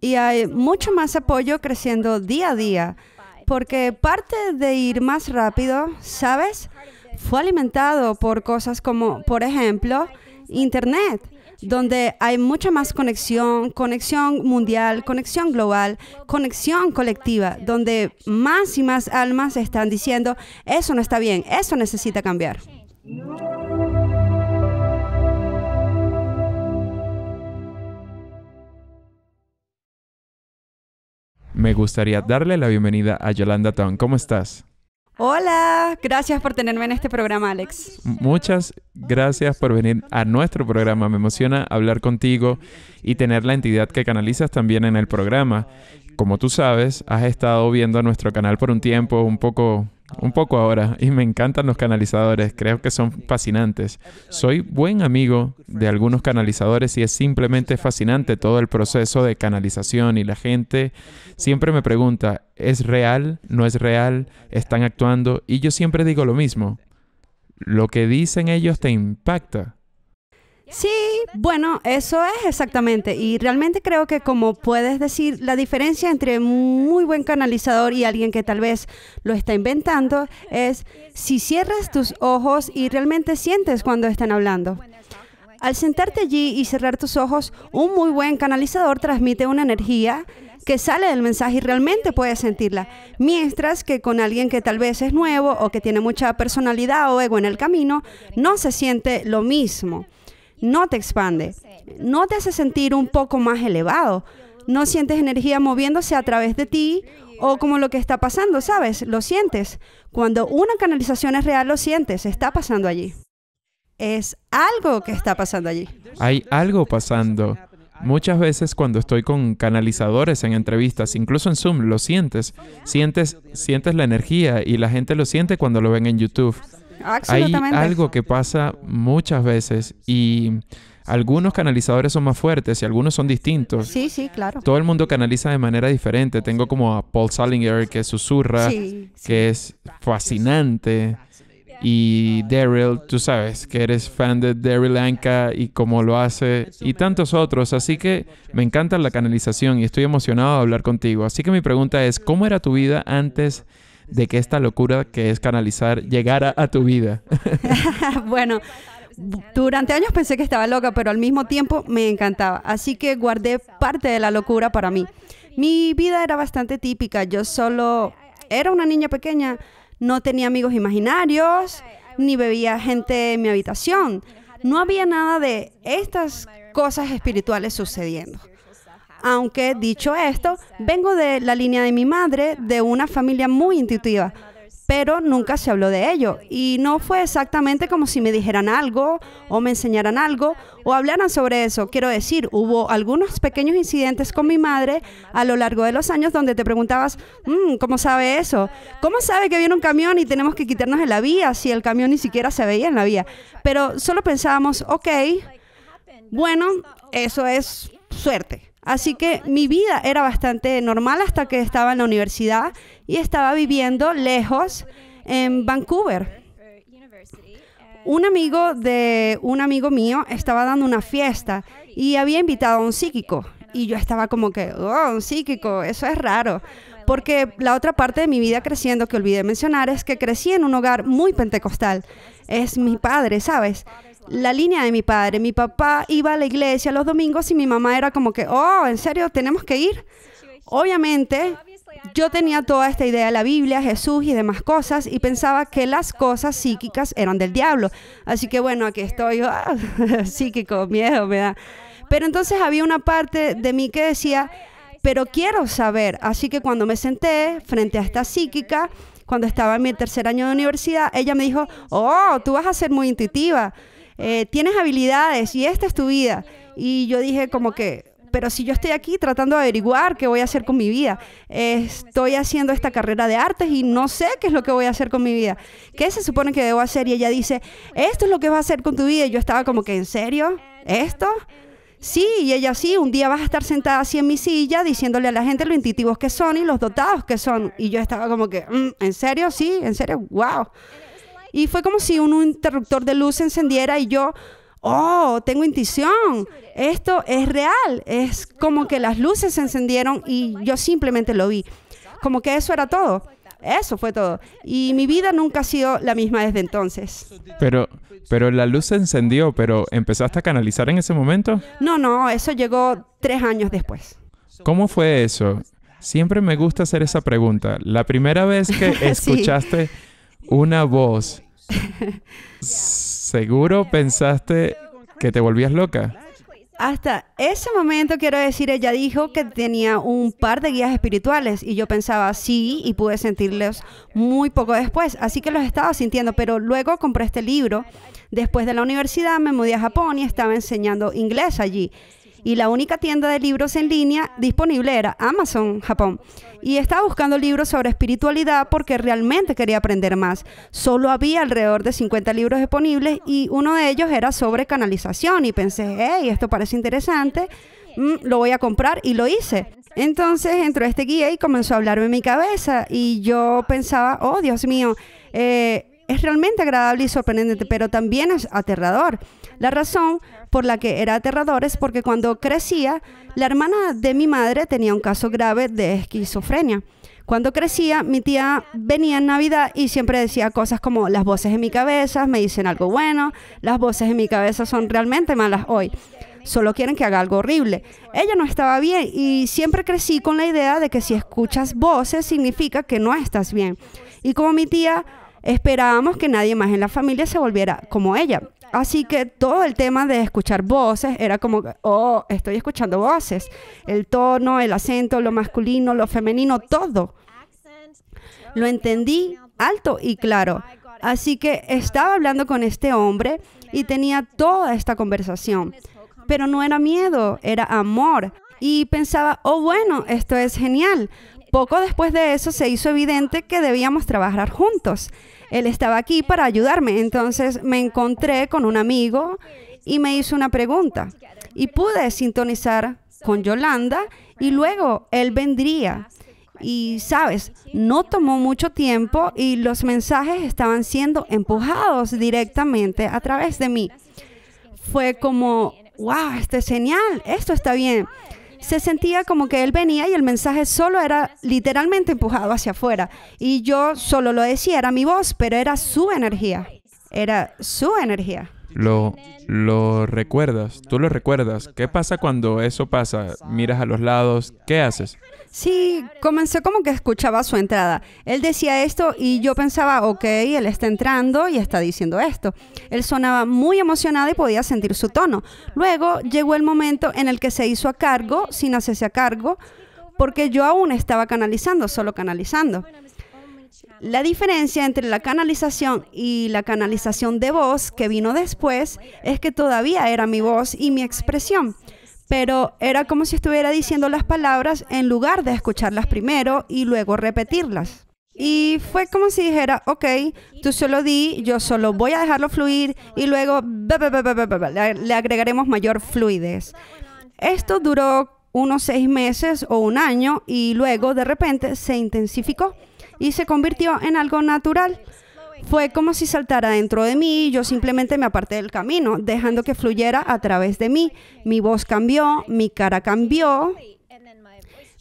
Y hay mucho más apoyo creciendo día a día, porque parte de ir más rápido, ¿sabes? Fue alimentado por cosas como, por ejemplo, Internet donde hay mucha más conexión, conexión mundial, conexión global, conexión colectiva, donde más y más almas están diciendo, eso no está bien, eso necesita cambiar. me gustaría darle la bienvenida a Yolanda Town. ¿Cómo estás? Hola, gracias por tenerme en este programa, Alex. Muchas gracias por venir a nuestro programa. Me emociona hablar contigo y tener la entidad que canalizas también en el programa. Como tú sabes, has estado viendo nuestro canal por un tiempo, un poco un poco ahora y me encantan los canalizadores, creo que son fascinantes. Soy buen amigo de algunos canalizadores y es simplemente fascinante todo el proceso de canalización y la gente siempre me pregunta, ¿es real? ¿No es real? ¿Están actuando? Y yo siempre digo lo mismo, lo que dicen ellos te impacta. Sí, bueno, eso es exactamente. Y realmente creo que como puedes decir, la diferencia entre un muy buen canalizador y alguien que tal vez lo está inventando es si cierras tus ojos y realmente sientes cuando están hablando. Al sentarte allí y cerrar tus ojos, un muy buen canalizador transmite una energía que sale del mensaje y realmente puedes sentirla. Mientras que con alguien que tal vez es nuevo o que tiene mucha personalidad o ego en el camino, no se siente lo mismo no te expande, no te hace sentir un poco más elevado, no sientes energía moviéndose a través de ti o como lo que está pasando, ¿sabes? Lo sientes. Cuando una canalización es real, lo sientes, está pasando allí. Es algo que está pasando allí. Hay algo pasando. Muchas veces cuando estoy con canalizadores en entrevistas, incluso en Zoom, lo sientes. Sientes, sientes la energía y la gente lo siente cuando lo ven en YouTube. Hay algo que pasa muchas veces y algunos canalizadores son más fuertes y algunos son distintos. Sí, sí, claro. Todo el mundo canaliza de manera diferente. Tengo como a Paul Salinger que susurra, que es fascinante. Y Daryl, tú sabes que eres fan de Daryl Anka y cómo lo hace, y tantos otros. Así que me encanta la canalización y estoy emocionado de hablar contigo. Así que mi pregunta es: ¿cómo era tu vida antes de de que esta locura que es canalizar llegara a tu vida? bueno, durante años pensé que estaba loca, pero al mismo tiempo me encantaba, así que guardé parte de la locura para mí. Mi vida era bastante típica, yo solo era una niña pequeña, no tenía amigos imaginarios, ni bebía gente en mi habitación. No había nada de estas cosas espirituales sucediendo. Aunque dicho esto, vengo de la línea de mi madre, de una familia muy intuitiva, pero nunca se habló de ello. Y no fue exactamente como si me dijeran algo o me enseñaran algo o hablaran sobre eso. Quiero decir, hubo algunos pequeños incidentes con mi madre a lo largo de los años donde te preguntabas, mm, ¿cómo sabe eso? ¿Cómo sabe que viene un camión y tenemos que quitarnos de la vía si el camión ni siquiera se veía en la vía? Pero solo pensábamos, ok, bueno, eso es suerte. Así que mi vida era bastante normal hasta que estaba en la universidad y estaba viviendo lejos en Vancouver. Un amigo de un amigo mío estaba dando una fiesta y había invitado a un psíquico. Y yo estaba como que, oh, un psíquico, eso es raro. Porque la otra parte de mi vida creciendo que olvidé mencionar es que crecí en un hogar muy pentecostal. Es mi padre, ¿sabes? la línea de mi padre. Mi papá iba a la iglesia los domingos y mi mamá era como que, oh, ¿en serio tenemos que ir? Obviamente, yo tenía toda esta idea de la Biblia, Jesús y demás cosas y pensaba que las cosas psíquicas eran del diablo. Así que bueno, aquí estoy, ah, psíquico, miedo me da. Pero entonces había una parte de mí que decía, este pero quiero saber. Así que cuando me senté frente a esta psíquica, cuando estaba en mi tercer año de universidad, ella me dijo, oh, tú vas a ser muy intuitiva. Eh, tienes habilidades y esta es tu vida. Y yo dije como que, pero si yo estoy aquí tratando de averiguar qué voy a hacer con mi vida, estoy haciendo esta carrera de artes y no sé qué es lo que voy a hacer con mi vida, qué se supone que debo hacer. Y ella dice, esto es lo que va a hacer con tu vida. Y yo estaba como que, ¿en serio? ¿Esto? Sí, y ella sí, un día vas a estar sentada así en mi silla diciéndole a la gente lo intuitivos que son y los dotados que son. Y yo estaba como que, mm, ¿en serio? Sí, en serio, wow y fue como si un, interruptor de luz se encendiera y yo, oh, tengo intuición, esto es real, es como que las luces se encendieron y yo simplemente lo vi, como que eso era todo. Eso fue todo. Y mi vida nunca ha sido la misma desde entonces. Pero, pero la luz se encendió, pero ¿empezaste a canalizar en ese momento? No, no, eso llegó tres años después. ¿Cómo fue eso? Siempre me gusta hacer esa pregunta. La primera vez que escuchaste una voz. ¿Seguro pensaste que te volvías loca? Hasta ese momento, quiero decir, ella dijo que tenía un par de guías espirituales y yo pensaba sí y pude sentirlos muy poco después, así que los estaba sintiendo, pero luego compré este libro. Después de la universidad me mudé a Japón y estaba enseñando inglés allí y la única tienda de libros en línea disponible era Amazon, Japón. Y estaba buscando libros sobre espiritualidad porque realmente quería aprender más. Solo había alrededor de 50 libros disponibles y uno de ellos era sobre canalización y pensé, hey, esto parece interesante, mm, lo voy a comprar y lo hice. Entonces entró este guía y comenzó a hablarme en mi cabeza y yo pensaba, oh Dios mío, eh, es realmente agradable y sorprendente, pero también es aterrador. La razón por la que era aterrador es porque cuando crecía, la hermana de mi madre tenía un caso grave de esquizofrenia. Cuando crecía, mi tía venía en Navidad y siempre decía cosas como las voces en mi cabeza me dicen algo bueno, las voces en mi cabeza son realmente malas hoy. Solo quieren que haga algo horrible. Ella no estaba bien y siempre crecí con la idea de que si escuchas voces significa que no estás bien. Y como mi tía Esperábamos que nadie más en la familia se volviera como ella. Así que todo el tema de escuchar voces era como, oh, estoy escuchando voces. El tono, el acento, lo masculino, lo femenino, todo. Lo entendí alto y claro. Así que estaba hablando con este hombre y tenía toda esta conversación. Pero no era miedo, era amor. Y pensaba, oh bueno, esto es genial. Poco después de eso se hizo evidente que debíamos trabajar juntos. Él estaba aquí para ayudarme, entonces me encontré con un amigo y me hizo una pregunta. Y pude sintonizar con Yolanda y luego él vendría. Y sabes, no tomó mucho tiempo y los mensajes estaban siendo empujados directamente a través de mí. Fue como, wow, este es genial, esto está bien se sentía como que él venía y el mensaje solo era literalmente empujado hacia afuera. Y yo solo lo decía, era mi voz, pero era su energía. Era su energía. Lo, recuerdas, tú lo recuerdas. ¿Qué pasa cuando eso pasa? ¿Miras a los lados? ¿Qué haces? Sí, comencé como que escuchaba su entrada. Él decía esto y yo pensaba, ok, él está entrando y está diciendo esto. Él sonaba muy emocionado y podía sentir su tono. Luego llegó el momento en el que se hizo a cargo, sin hacerse a cargo, porque yo aún estaba canalizando, solo canalizando. La diferencia entre la canalización y la canalización de voz que vino después es que todavía era mi voz y mi expresión, pero era como si estuviera diciendo las palabras en lugar de escucharlas primero y luego repetirlas. Y fue como si dijera, ok, tú solo di, yo solo voy a dejarlo fluir y luego le agregaremos mayor fluidez. Esto duró unos seis meses o un año y luego de repente se intensificó y se convirtió en algo natural. Fue como si saltara dentro de mí y yo simplemente me aparté del camino, dejando que fluyera a través de mí. Mi voz cambió, mi cara cambió,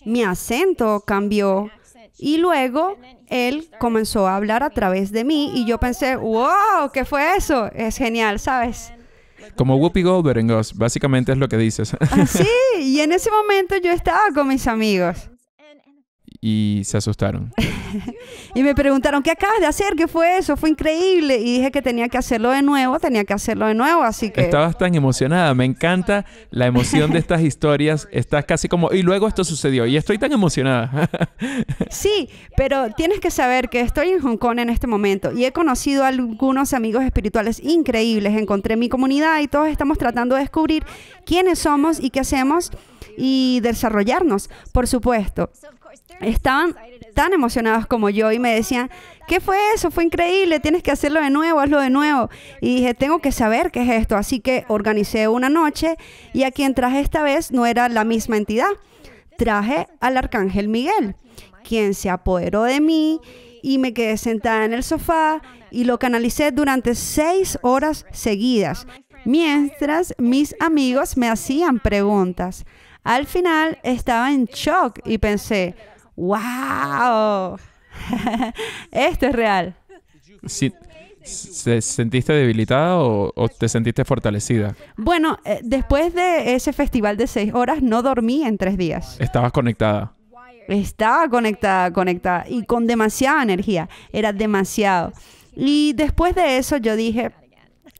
mi acento cambió. Y luego él comenzó a hablar a través de mí y yo pensé, wow, ¿qué fue eso? Es genial, ¿sabes? Como Whoopi Goldberg en Ghost, básicamente es lo que dices. Ah, sí, y en ese momento yo estaba con mis amigos y se asustaron. y me preguntaron, ¿qué acabas de hacer? ¿Qué fue eso? Fue increíble. Y dije que tenía que hacerlo de nuevo, tenía que hacerlo de nuevo, así que... Estabas tan emocionada, me encanta la emoción de estas historias. Estás casi como, y luego esto sucedió, y estoy tan emocionada. sí, pero tienes que saber que estoy en Hong Kong en este momento y he conocido algunos amigos espirituales increíbles. Encontré mi comunidad y todos estamos tratando de descubrir quiénes somos y qué hacemos y desarrollarnos, por supuesto estaban tan emocionados como yo y me decían, ¿qué fue eso? Fue increíble, tienes que hacerlo de nuevo, hazlo de nuevo. Y dije, tengo que saber qué es esto. Así que organicé una noche y a quien traje esta vez no era la misma entidad. Traje al arcángel Miguel, quien se apoderó de mí y me quedé sentada en el sofá y lo canalicé durante seis horas seguidas, mientras mis amigos me hacían preguntas. Al final estaba en shock y pensé, ¡Wow! Esto es real. ¿Se sentiste debilitada o, te sentiste fortalecida? Bueno, eh, después de ese festival de seis horas no dormí en tres días. Estabas conectada. Estaba conectada, conectada y con demasiada energía. Era demasiado. Y después de eso yo dije,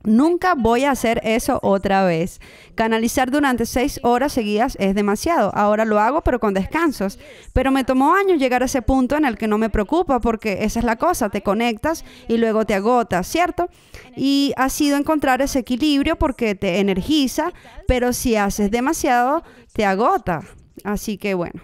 Nunca voy a hacer eso otra vez. Canalizar durante seis horas seguidas es demasiado. Ahora lo hago, pero con descansos. Pero me tomó años llegar a ese punto en el que no me preocupa, porque esa es la cosa, te conectas y luego te agotas, ¿cierto? Y ha sido encontrar ese equilibrio porque te energiza, pero si haces demasiado, te agota. Así que bueno.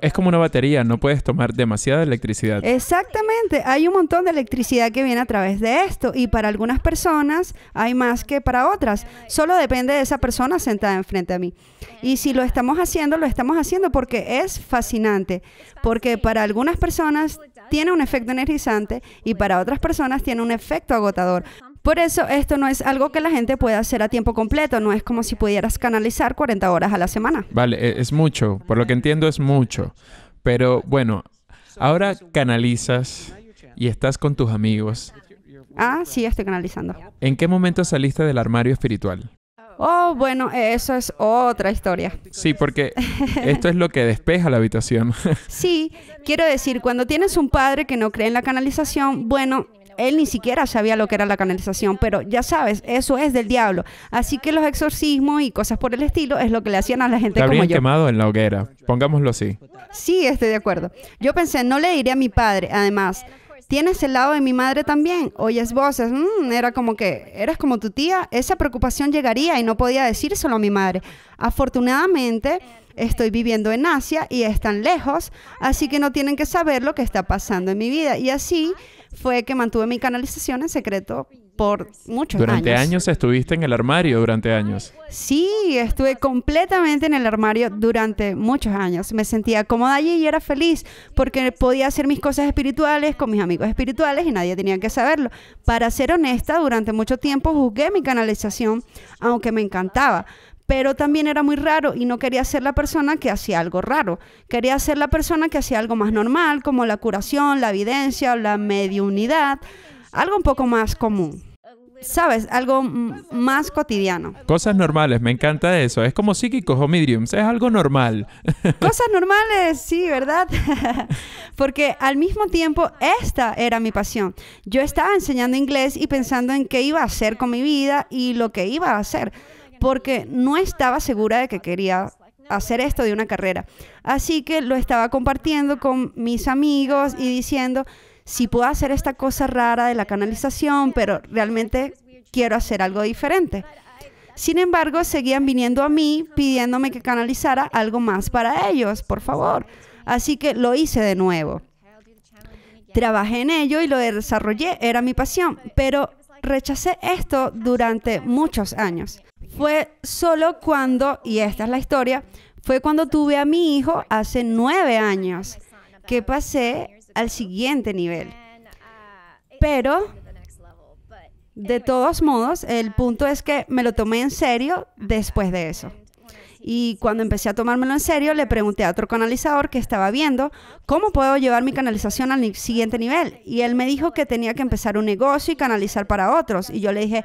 Es como una batería, no puedes tomar demasiada electricidad. Exactamente, hay un montón de electricidad que viene a través de esto y para algunas personas hay más que para otras. Solo depende de esa persona sentada enfrente a mí. Y si lo estamos haciendo, lo estamos haciendo porque es fascinante, porque para algunas personas tiene un efecto energizante y para otras personas tiene un efecto agotador. Por eso esto no es algo que la gente pueda hacer a tiempo completo, no es como si pudieras canalizar 40 horas a la semana. Vale, e-, es mucho, por lo que entiendo es mucho, pero bueno, ahora canalizas y estás con tus amigos. Ah, sí, estoy canalizando. ¿En qué momento saliste del armario espiritual? Oh, bueno, eso es otra historia. Sí, porque esto es lo que despeja la habitación. sí, quiero decir, cuando tienes un padre que no cree en la canalización, bueno, él ni siquiera sabía lo que era la canalización, pero ya sabes, eso es del diablo. Así que los exorcismos y cosas por el estilo es lo que le hacían a la gente como yo. quemado en la hoguera, pongámoslo así. Sí, estoy de acuerdo. Yo pensé, no le diré a mi padre, además. ¿Tienes el lado de mi madre también? Oyes voces. Mm, era como que, eras como tu tía? Esa preocupación llegaría y no podía decírselo a mi madre. Afortunadamente, Estoy viviendo en Asia y están lejos, así que no tienen que saber lo que está pasando en mi vida. Y así fue que mantuve mi canalización en secreto por muchos durante años. Durante años estuviste en el armario, durante años. Sí, estuve completamente en el armario durante muchos años. Me sentía cómoda allí y era feliz porque podía hacer mis cosas espirituales con mis amigos espirituales y nadie tenía que saberlo. Para ser honesta, durante mucho tiempo juzgué mi canalización, aunque me encantaba pero también era muy raro y no quería ser la persona que hacía algo raro. Quería ser la persona que hacía algo más normal, como la curación, la evidencia la mediunidad, algo un poco más común. ¿Sabes? Algo más cotidiano. Cosas normales, me encanta eso. Es como psíquicos o mediums, es algo normal. Cosas normales, sí, ¿verdad? Porque al mismo tiempo, esta era mi pasión. Yo estaba enseñando inglés y pensando en qué iba a hacer con mi vida y lo que iba a hacer porque no estaba segura de que quería hacer esto de una carrera. Así que lo estaba compartiendo con mis amigos y diciendo, si puedo hacer esta cosa rara de la canalización, pero realmente quiero hacer algo diferente. Sin embargo, seguían viniendo a mí pidiéndome que canalizara algo más para ellos, por favor. Así que lo hice de nuevo. Trabajé en ello y lo desarrollé, era mi pasión, pero rechacé esto durante muchos años. Fue solo cuando, y esta es la historia, fue cuando tuve a mi hijo hace nueve años que pasé al siguiente nivel. Pero, de todos modos, el punto es que me lo tomé en serio después de eso. Y cuando empecé a tomármelo en serio, le pregunté a otro canalizador que estaba viendo, ¿cómo puedo llevar mi canalización al siguiente nivel? Y él me dijo que tenía que empezar un negocio y canalizar para otros. Y yo le dije,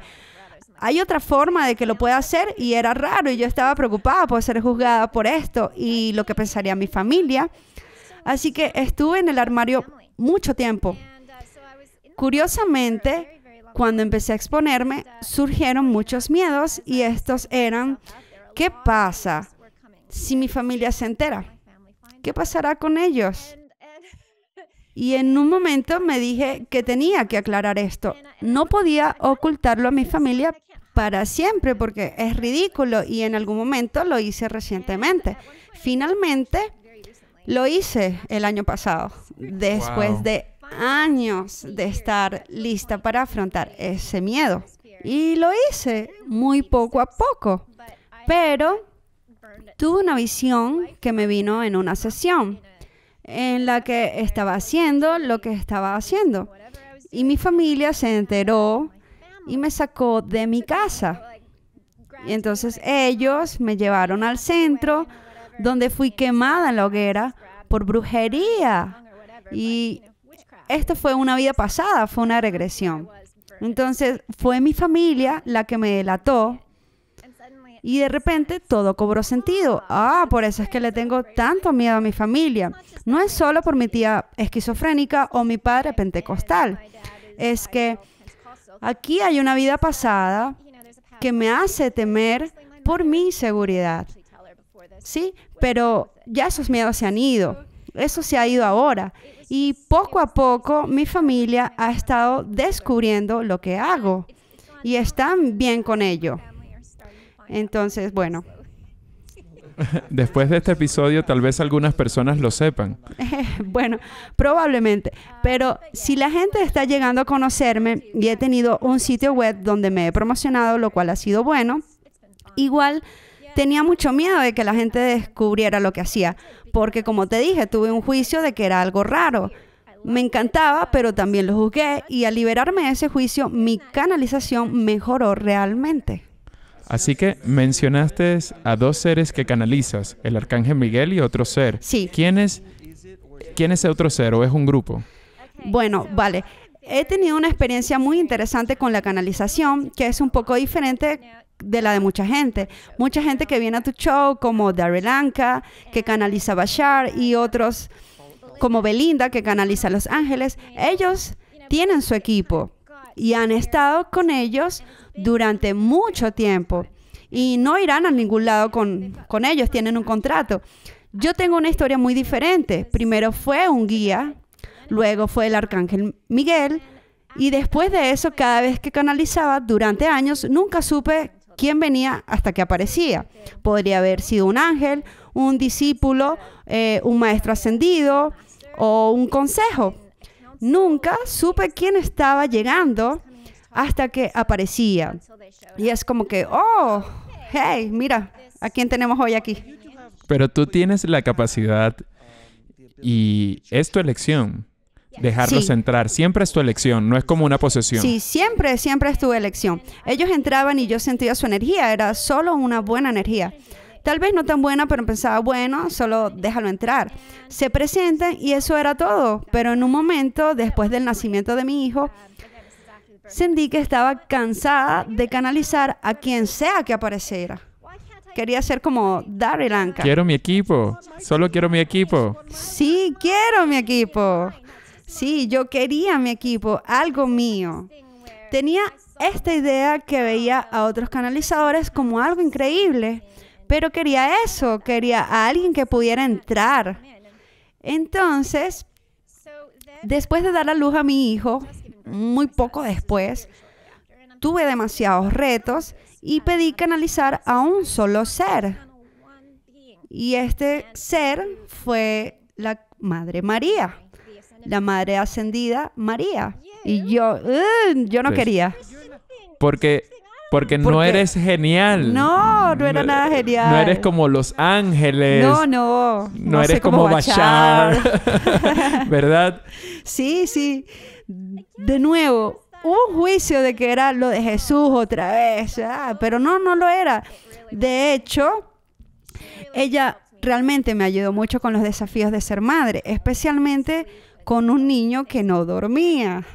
hay otra forma de que lo pueda hacer y era raro y yo estaba preocupada por ser juzgada por esto y lo que pensaría mi familia. Así que estuve en el armario mucho tiempo. Curiosamente, cuando empecé a exponerme, surgieron muchos miedos y estos eran, ¿qué pasa si mi familia se entera? ¿Qué pasará con ellos? Y en un momento me dije que tenía que aclarar esto. No podía ocultarlo a mi familia para siempre porque es ridículo y en algún momento lo hice recientemente. Finalmente lo hice el año pasado, después de años de estar lista para afrontar ese miedo. Y lo hice muy poco a poco, pero tuve una visión que me vino en una sesión en la que estaba haciendo lo que estaba haciendo. Y mi familia se enteró y me sacó de mi casa. Y entonces ellos me llevaron al centro donde fui quemada en la hoguera por brujería. Y esto fue una vida pasada, fue una regresión. Entonces fue mi familia la que me delató y de repente todo cobró sentido. Ah, por eso es que le tengo tanto miedo a mi familia. No es solo por mi tía esquizofrénica o mi padre pentecostal. Es que Aquí hay una vida pasada que me hace temer por mi seguridad. Sí, pero ya esos miedos se han ido. Eso se ha ido ahora. Y poco a poco mi familia ha estado descubriendo lo que hago y están bien con ello. Entonces, bueno, Después de este episodio, tal vez algunas personas lo sepan. bueno, probablemente. Pero si la gente está llegando a conocerme y he tenido un sitio web donde me he promocionado, lo cual ha sido bueno, igual tenía mucho miedo de que la gente descubriera lo que hacía, porque como te dije, tuve un juicio de que era algo raro. Me encantaba, pero también lo juzgué y al liberarme de ese juicio, mi canalización mejoró realmente. Así que mencionaste a dos seres que canalizas, el arcángel Miguel y otro ser. Sí. ¿Quién es, quién es otro ser o es un grupo? Bueno, vale. He tenido una experiencia muy interesante con la canalización, que es un poco diferente de la de mucha gente. Mucha gente que viene a tu show, como Daryl Anka, que canaliza Bashar, y otros como Belinda, que canaliza Los Ángeles. Ellos tienen su equipo y han estado con ellos durante mucho tiempo y no irán a ningún lado con, ellos, tienen un contrato. Yo tengo una historia muy diferente. Primero fue un guía, luego fue el arcángel Miguel, y después de eso, cada vez que canalizaba durante años, nunca supe quién venía hasta que aparecía. Podría haber sido un ángel, un discípulo, eh, un maestro ascendido o un consejo. Nunca supe quién estaba llegando hasta que aparecía. Y es como que, oh, hey, mira, ¿a quién tenemos hoy aquí? Pero tú tienes la capacidad y es tu elección. Dejarlos entrar. Siempre es tu elección, no es como una posesión. Sí, siempre, siempre es tu elección. Ellos entraban y yo sentía su energía, era solo una buena energía. Tal vez no tan buena, pero pensaba, bueno, solo déjalo entrar. Se presentan y eso era todo. Pero en un momento, después del nacimiento de mi hijo, sentí que estaba cansada de canalizar a quien sea que apareciera. Quería ser como Daryl Anka. Quiero mi equipo. Solo quiero mi equipo. Sí, quiero mi equipo. Sí, yo quería mi equipo, algo mío. Tenía esta idea que veía a otros canalizadores como algo increíble pero quería eso, quería a alguien que pudiera entrar. Entonces, después de dar a luz a mi hijo, muy poco después, tuve demasiados retos y pedí canalizar a un solo ser. Y este ser fue la Madre María, la Madre Ascendida María. Y yo, yo no pues, quería. Porque porque, no eres genial. No, no era nada genial. No eres como Los Ángeles. No, no. No, eres como Bachar. ¿Verdad? Sí, sí. De nuevo, un juicio de que era lo de Jesús otra vez. Ah, pero no, no lo era. De hecho, ella realmente me ayudó mucho con los desafíos de ser madre, especialmente con un niño que no dormía.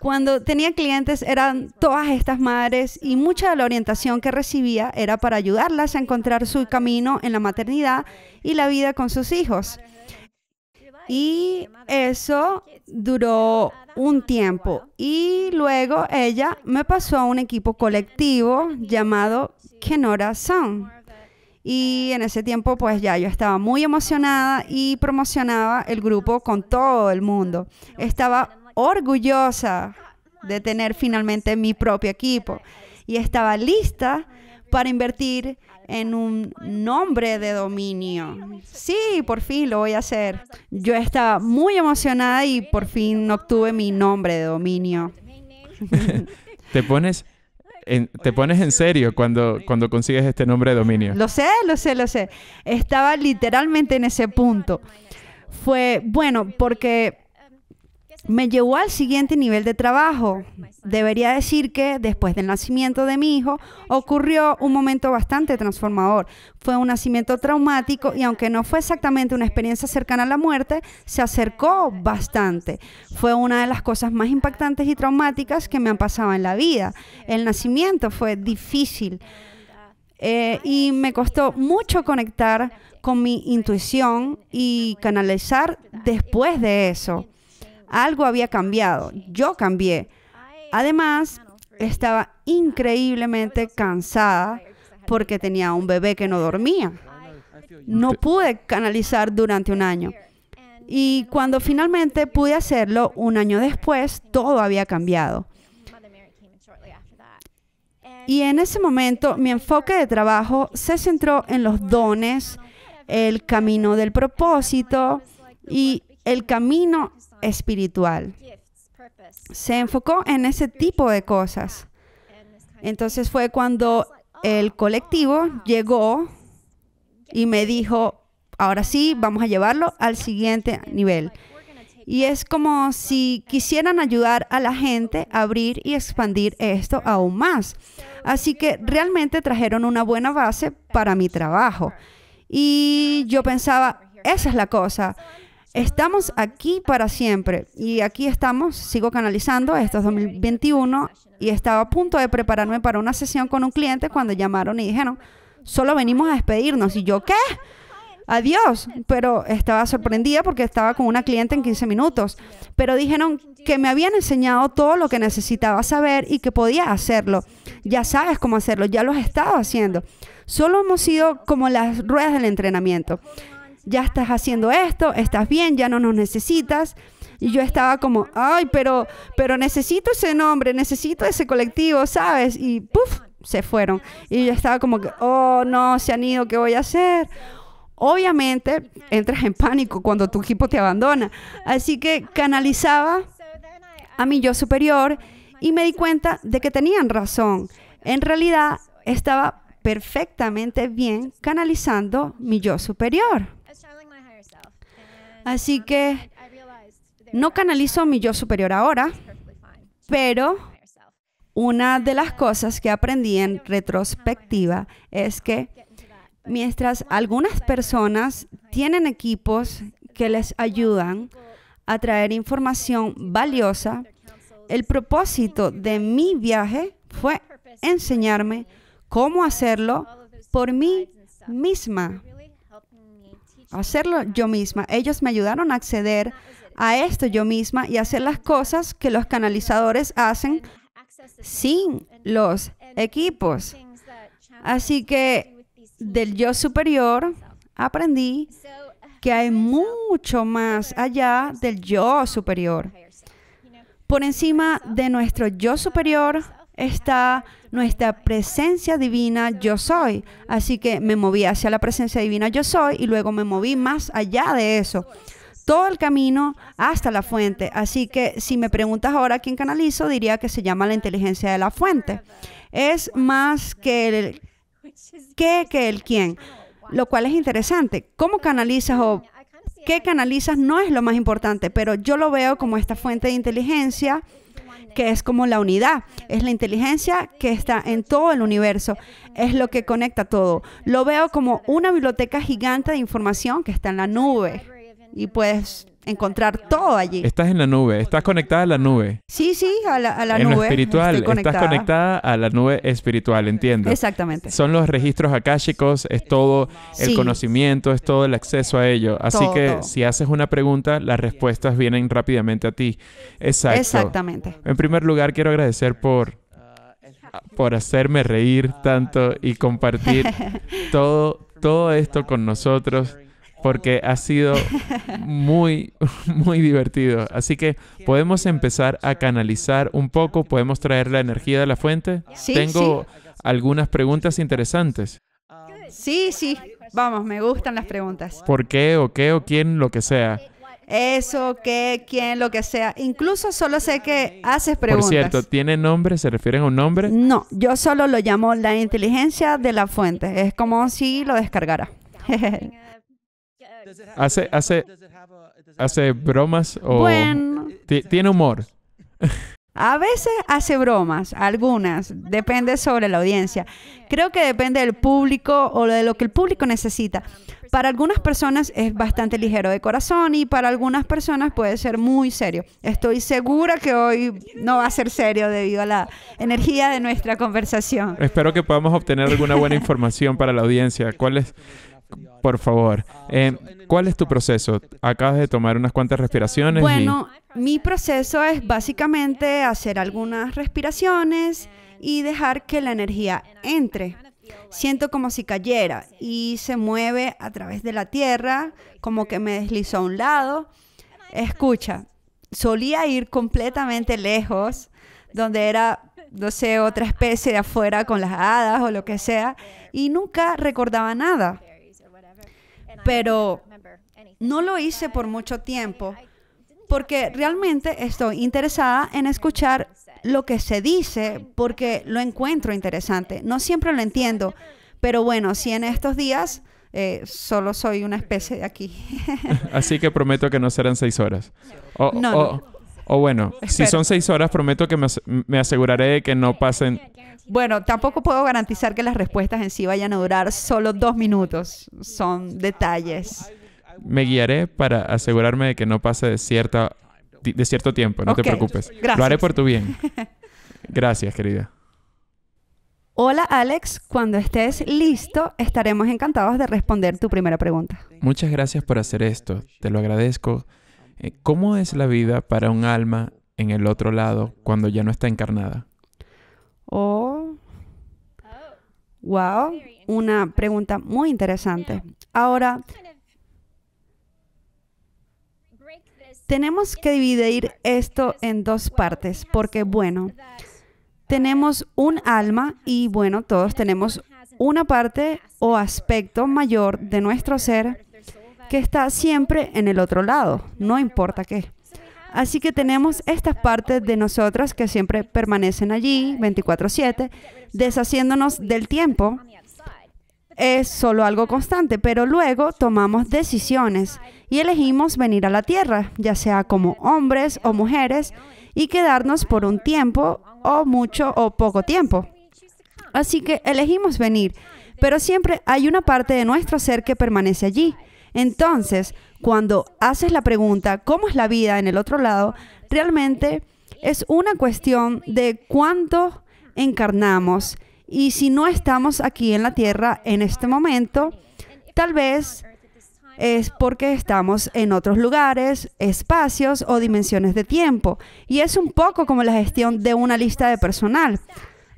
Cuando tenía clientes eran todas estas madres y mucha de la orientación que recibía era para ayudarlas a encontrar su camino en la maternidad y la vida con sus hijos. Y eso duró un tiempo. Y luego ella me pasó a un equipo colectivo llamado Kenora Son. Y en ese tiempo pues ya yo estaba muy emocionada y promocionaba el grupo con todo el mundo. Estaba orgullosa de tener finalmente mi propio equipo y estaba lista para invertir en un nombre de dominio. Sí, por fin lo voy a hacer. Yo estaba muy emocionada y por fin obtuve mi nombre de dominio. te pones en, te pones en serio cuando, cuando consigues este nombre de dominio. Lo sé, lo sé, lo sé. Estaba literalmente en ese punto. Fue bueno porque me llevó al siguiente nivel de trabajo. Debería decir que después del nacimiento de mi hijo ocurrió un momento bastante transformador. Fue un nacimiento traumático y aunque no fue exactamente una experiencia cercana a la muerte, se acercó bastante. Fue una de las cosas más impactantes y traumáticas que me han pasado en la vida. El nacimiento fue difícil. Eh, y me costó mucho conectar con mi intuición y canalizar después de eso. Algo había cambiado. Yo cambié. Además, estaba increíblemente cansada porque tenía un bebé que no dormía. No pude canalizar durante un año. Y cuando finalmente pude hacerlo, un año después, todo había cambiado. Y en ese momento mi enfoque de trabajo se centró en los dones, el camino del propósito y el camino espiritual. Se enfocó en ese tipo de cosas. Entonces fue cuando el colectivo llegó y me dijo, ahora sí, vamos a llevarlo al siguiente nivel. Y es como si quisieran ayudar a la gente a abrir y expandir esto aún más. Así que realmente trajeron una buena base para mi trabajo. Y yo pensaba, esa es la cosa. Estamos aquí para siempre y aquí estamos, sigo canalizando, esto es 2021 y estaba a punto de prepararme para una sesión con un cliente cuando llamaron y dijeron, solo venimos a despedirnos y yo, ¿qué? Adiós, pero estaba sorprendida porque estaba con una cliente en 15 minutos, pero dijeron que me habían enseñado todo lo que necesitaba saber y que podía hacerlo. Ya sabes cómo hacerlo, ya lo has estado haciendo. Solo hemos sido como las ruedas del entrenamiento ya estás haciendo esto, estás bien, ya no nos necesitas. Y yo estaba como, ay, pero, pero necesito ese nombre, necesito ese colectivo, ¿sabes? Y puff, se fueron. Y yo estaba como, que, oh, no, se han ido, ¿qué voy a hacer? Obviamente, entras en pánico cuando tu equipo te abandona. Así que canalizaba a mi yo superior y me di cuenta de que tenían razón. En realidad, estaba perfectamente bien canalizando mi yo superior. Así que no canalizo mi yo superior ahora, pero una de las cosas que aprendí en retrospectiva es que mientras algunas personas tienen equipos que les ayudan a traer información valiosa, el propósito de mi viaje fue enseñarme cómo hacerlo por mí misma hacerlo yo misma. Ellos me ayudaron a acceder a esto yo misma y hacer las cosas que los canalizadores hacen sin los equipos. Así que del yo superior aprendí que hay mucho más allá del yo superior. Por encima de nuestro yo superior está nuestra presencia divina yo soy. Así que me moví hacia la presencia divina yo soy y luego me moví más allá de eso. Todo el camino hasta la fuente. Así que si me preguntas ahora quién canalizo, diría que se llama la inteligencia de la fuente. Es más que el qué que el quién, lo cual es interesante. ¿Cómo canalizas o qué canalizas no es lo más importante, pero yo lo veo como esta fuente de inteligencia que es como la unidad, es la inteligencia que está en todo el universo, es lo que conecta todo. Lo veo como una biblioteca gigante de información que está en la nube y puedes encontrar todo allí. Estás en la nube, estás conectada a la nube. Sí, sí, a la, nube. espiritual, estás conectada a la nube espiritual, entiendo. Exactamente. Son los registros akáshicos, es todo el conocimiento, es todo el acceso a ello. Así que si haces una pregunta, las respuestas vienen rápidamente a ti. Exacto. Exactamente. En primer lugar, quiero agradecer por por hacerme reír tanto y compartir todo todo esto con nosotros porque ha sido muy, muy divertido. Así que podemos empezar a canalizar un poco, podemos traer la energía de la fuente. Tengo algunas preguntas interesantes. Sí, sí, vamos, me gustan las preguntas. ¿Por qué o qué o quién, lo que sea? Eso, qué, quién, lo que sea. Incluso solo sé que haces preguntas. Por cierto, ¿tiene nombre? ¿Se refieren a un nombre? No, yo solo lo llamo la inteligencia de la fuente. Es como si lo descargara. Hace, hace, hace bromas o bueno, tiene humor. A veces hace bromas, algunas, depende sobre la audiencia. Creo que depende del público o de lo que el público necesita. Para algunas personas es bastante ligero de corazón y para algunas personas puede ser muy serio. Estoy segura que hoy no va a ser serio debido a la energía de nuestra conversación. Espero que podamos obtener alguna buena información para la audiencia. ¿Cuál es? por favor, eh, ¿cuál es tu proceso? Acabas de tomar unas cuantas respiraciones. Bueno, mi proceso es básicamente hacer algunas respiraciones y dejar que la energía entre. Siento como si cayera y se mueve a través de la tierra, como que me deslizó a un lado. Escucha, solía ir completamente lejos, donde era no sé, otra especie de afuera con las hadas o lo que sea, y nunca recordaba nada pero no lo hice por mucho tiempo porque realmente estoy interesada en escuchar lo que se dice porque lo encuentro interesante. No siempre lo entiendo, pero bueno, si en estos días eh, solo soy una especie de aquí. Así que prometo que no serán seis horas. no, no. O bueno, si son seis horas, prometo que me, aseguraré de que no pasen. Bueno, tampoco puedo garantizar que las respuestas en sí vayan a durar solo dos minutos. Son detalles. Me guiaré para asegurarme de que no pase de, cierta, de cierto tiempo, no te preocupes. Lo haré por tu bien. Gracias, querida. Hola Alex, cuando estés listo estaremos encantados de responder tu primera pregunta. Muchas gracias por hacer esto, te lo agradezco eh, ¿Cómo es la vida para un alma en el otro lado cuando ya no está encarnada? Oh, wow, una pregunta muy interesante. Ahora, tenemos que dividir esto en dos partes, porque bueno, tenemos un alma y bueno, todos tenemos una parte o aspecto mayor de nuestro ser que está siempre en el otro lado, no importa qué. Así que tenemos estas partes de nosotras que siempre permanecen allí 24/7, deshaciéndonos del tiempo. Es solo algo constante, pero luego tomamos decisiones y elegimos venir a la Tierra, ya sea como hombres o mujeres, y quedarnos por un tiempo o mucho o poco tiempo. Así que elegimos venir, pero siempre hay una parte de nuestro ser que permanece allí entonces, cuando haces la pregunta, ¿cómo es la vida en el otro lado? Realmente es una cuestión de cuánto encarnamos. Y si no estamos aquí en la tierra en este momento, tal vez es porque estamos en otros lugares, espacios o dimensiones de tiempo. Y es un poco como la gestión de una lista de personal.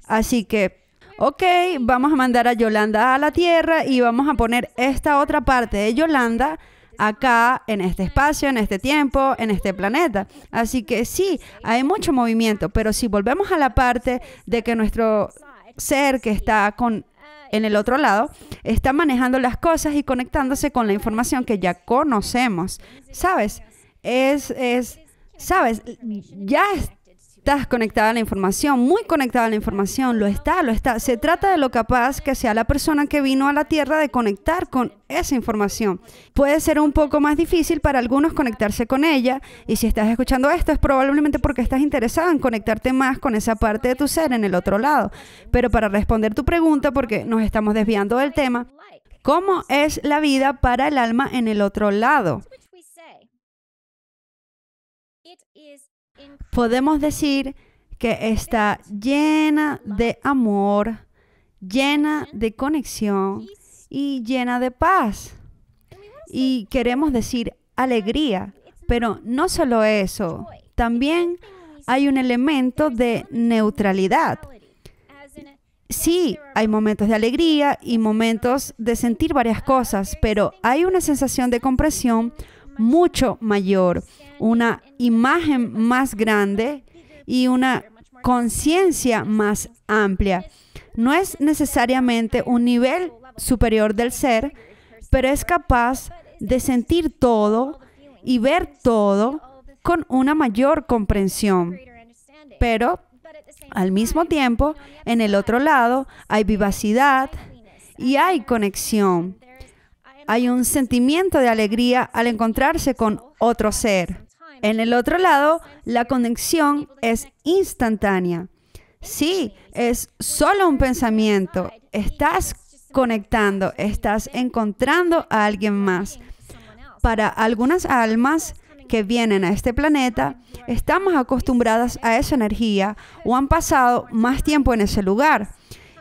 Así que ok, vamos a mandar a Yolanda a la Tierra y vamos a poner esta otra parte de Yolanda acá, en este espacio, en este tiempo, en este planeta. Así que sí, hay mucho movimiento, pero si volvemos a la parte de que nuestro ser que está con en el otro lado, está manejando las cosas y conectándose con la información que ya conocemos. ¿Sabes? Es, es, ¿sabes? Ya está estás conectada a la información, muy conectada a la información, lo está, lo está. Se trata de lo capaz que sea la persona que vino a la Tierra de conectar con esa información. Puede ser un poco más difícil para algunos conectarse con ella y si estás escuchando esto es probablemente porque estás interesada en conectarte más con esa parte de tu ser en el otro lado. Pero para responder tu pregunta, porque nos estamos desviando del tema, ¿cómo es la vida para el alma en el otro lado? podemos decir que está llena de amor, llena de conexión y llena de paz. Y queremos decir alegría, pero no solo eso, también hay un elemento de neutralidad. Sí, hay momentos de alegría y momentos de sentir varias cosas, pero hay una sensación de compresión mucho mayor una imagen más grande y una conciencia más amplia. No es necesariamente un nivel superior del ser, pero es capaz de sentir todo y ver todo con una mayor comprensión. Pero al mismo tiempo, en el otro lado hay vivacidad y hay conexión. Hay un sentimiento de alegría al encontrarse con otro ser. En el otro lado, la conexión es instantánea. Sí, es solo un pensamiento. Estás conectando, estás encontrando a alguien más. Para algunas almas que vienen a este planeta, estamos acostumbradas a esa energía o han pasado más tiempo en ese lugar.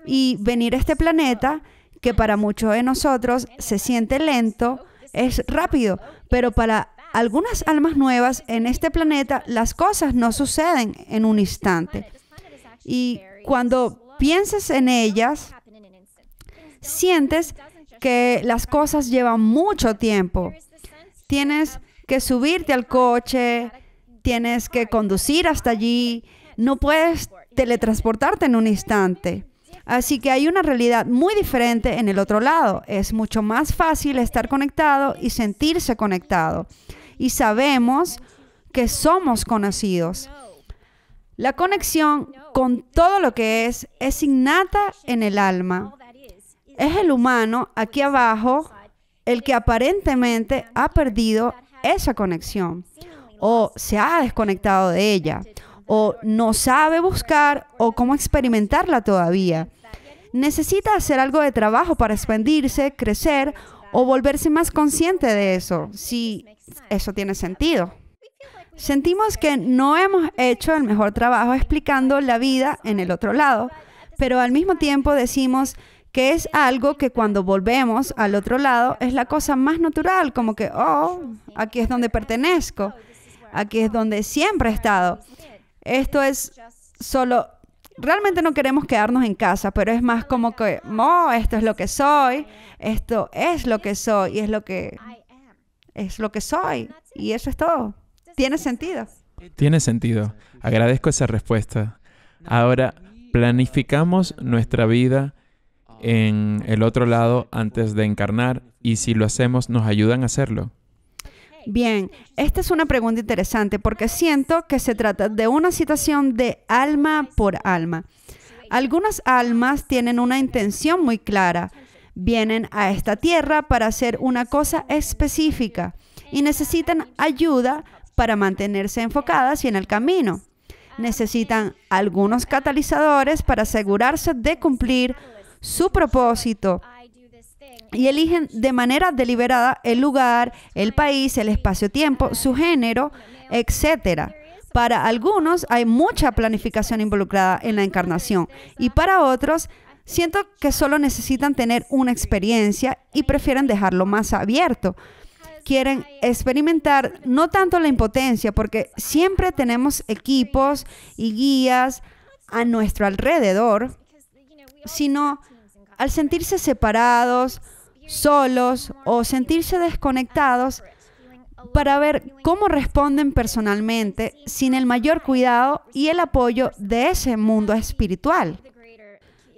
Y venir a este planeta, que para muchos de nosotros se siente lento, es rápido, pero para algunas almas nuevas en este planeta, las cosas no suceden en un instante. Y cuando piensas en ellas, sientes que las cosas llevan mucho tiempo. Tienes que subirte al coche, tienes que conducir hasta allí, no puedes teletransportarte en un instante. Así que hay una realidad muy diferente en el otro lado. Es mucho más fácil estar conectado y sentirse conectado y sabemos que somos conocidos. La conexión con todo lo que es es innata en el alma. Es el humano aquí abajo el que aparentemente ha perdido esa conexión o se ha desconectado de ella o no sabe buscar o cómo experimentarla todavía. Necesita hacer algo de trabajo para expandirse, crecer o volverse más consciente de eso, si eso tiene sentido. Sentimos que no hemos hecho el mejor trabajo explicando la vida en el otro lado, pero al mismo tiempo decimos que es algo que cuando volvemos al otro lado es la cosa más natural, como que, oh, aquí es donde pertenezco, aquí es donde siempre he estado. Esto es solo realmente no queremos quedarnos en casa, pero es más como que, no, esto es lo que soy, esto es lo que soy y es lo que es lo que soy y eso es todo. Tiene sentido. Tiene sentido. Agradezco esa respuesta. Ahora planificamos nuestra vida en el otro lado antes de encarnar y si lo hacemos nos ayudan a hacerlo. Bien, esta es una pregunta interesante porque siento que se trata de una situación de alma por alma. Algunas almas tienen una intención muy clara. Vienen a esta tierra para hacer una cosa específica y necesitan ayuda para mantenerse enfocadas y en el camino. Necesitan algunos catalizadores para asegurarse de cumplir su propósito y eligen de manera deliberada el lugar, el país, el espacio-tiempo, su género, etc. Para algunos hay mucha planificación involucrada en la encarnación y para otros siento que solo necesitan tener una experiencia y prefieren dejarlo más abierto. Quieren experimentar no tanto la impotencia porque siempre tenemos equipos y guías a nuestro alrededor, sino al sentirse separados solos o sentirse desconectados para ver cómo responden personalmente sin el mayor cuidado y el apoyo de ese mundo espiritual.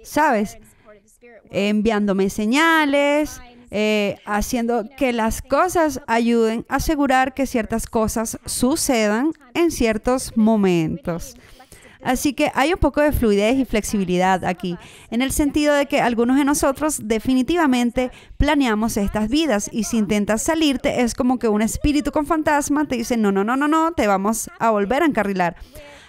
¿Sabes? Enviándome señales, eh, haciendo que las cosas ayuden a asegurar que ciertas cosas sucedan en ciertos momentos. Así que hay un poco de fluidez y flexibilidad aquí, en el sentido de que algunos de nosotros definitivamente planeamos estas vidas y si intentas salirte es como que un espíritu con fantasma te dice, no, no, no, no, no, te vamos a volver a encarrilar.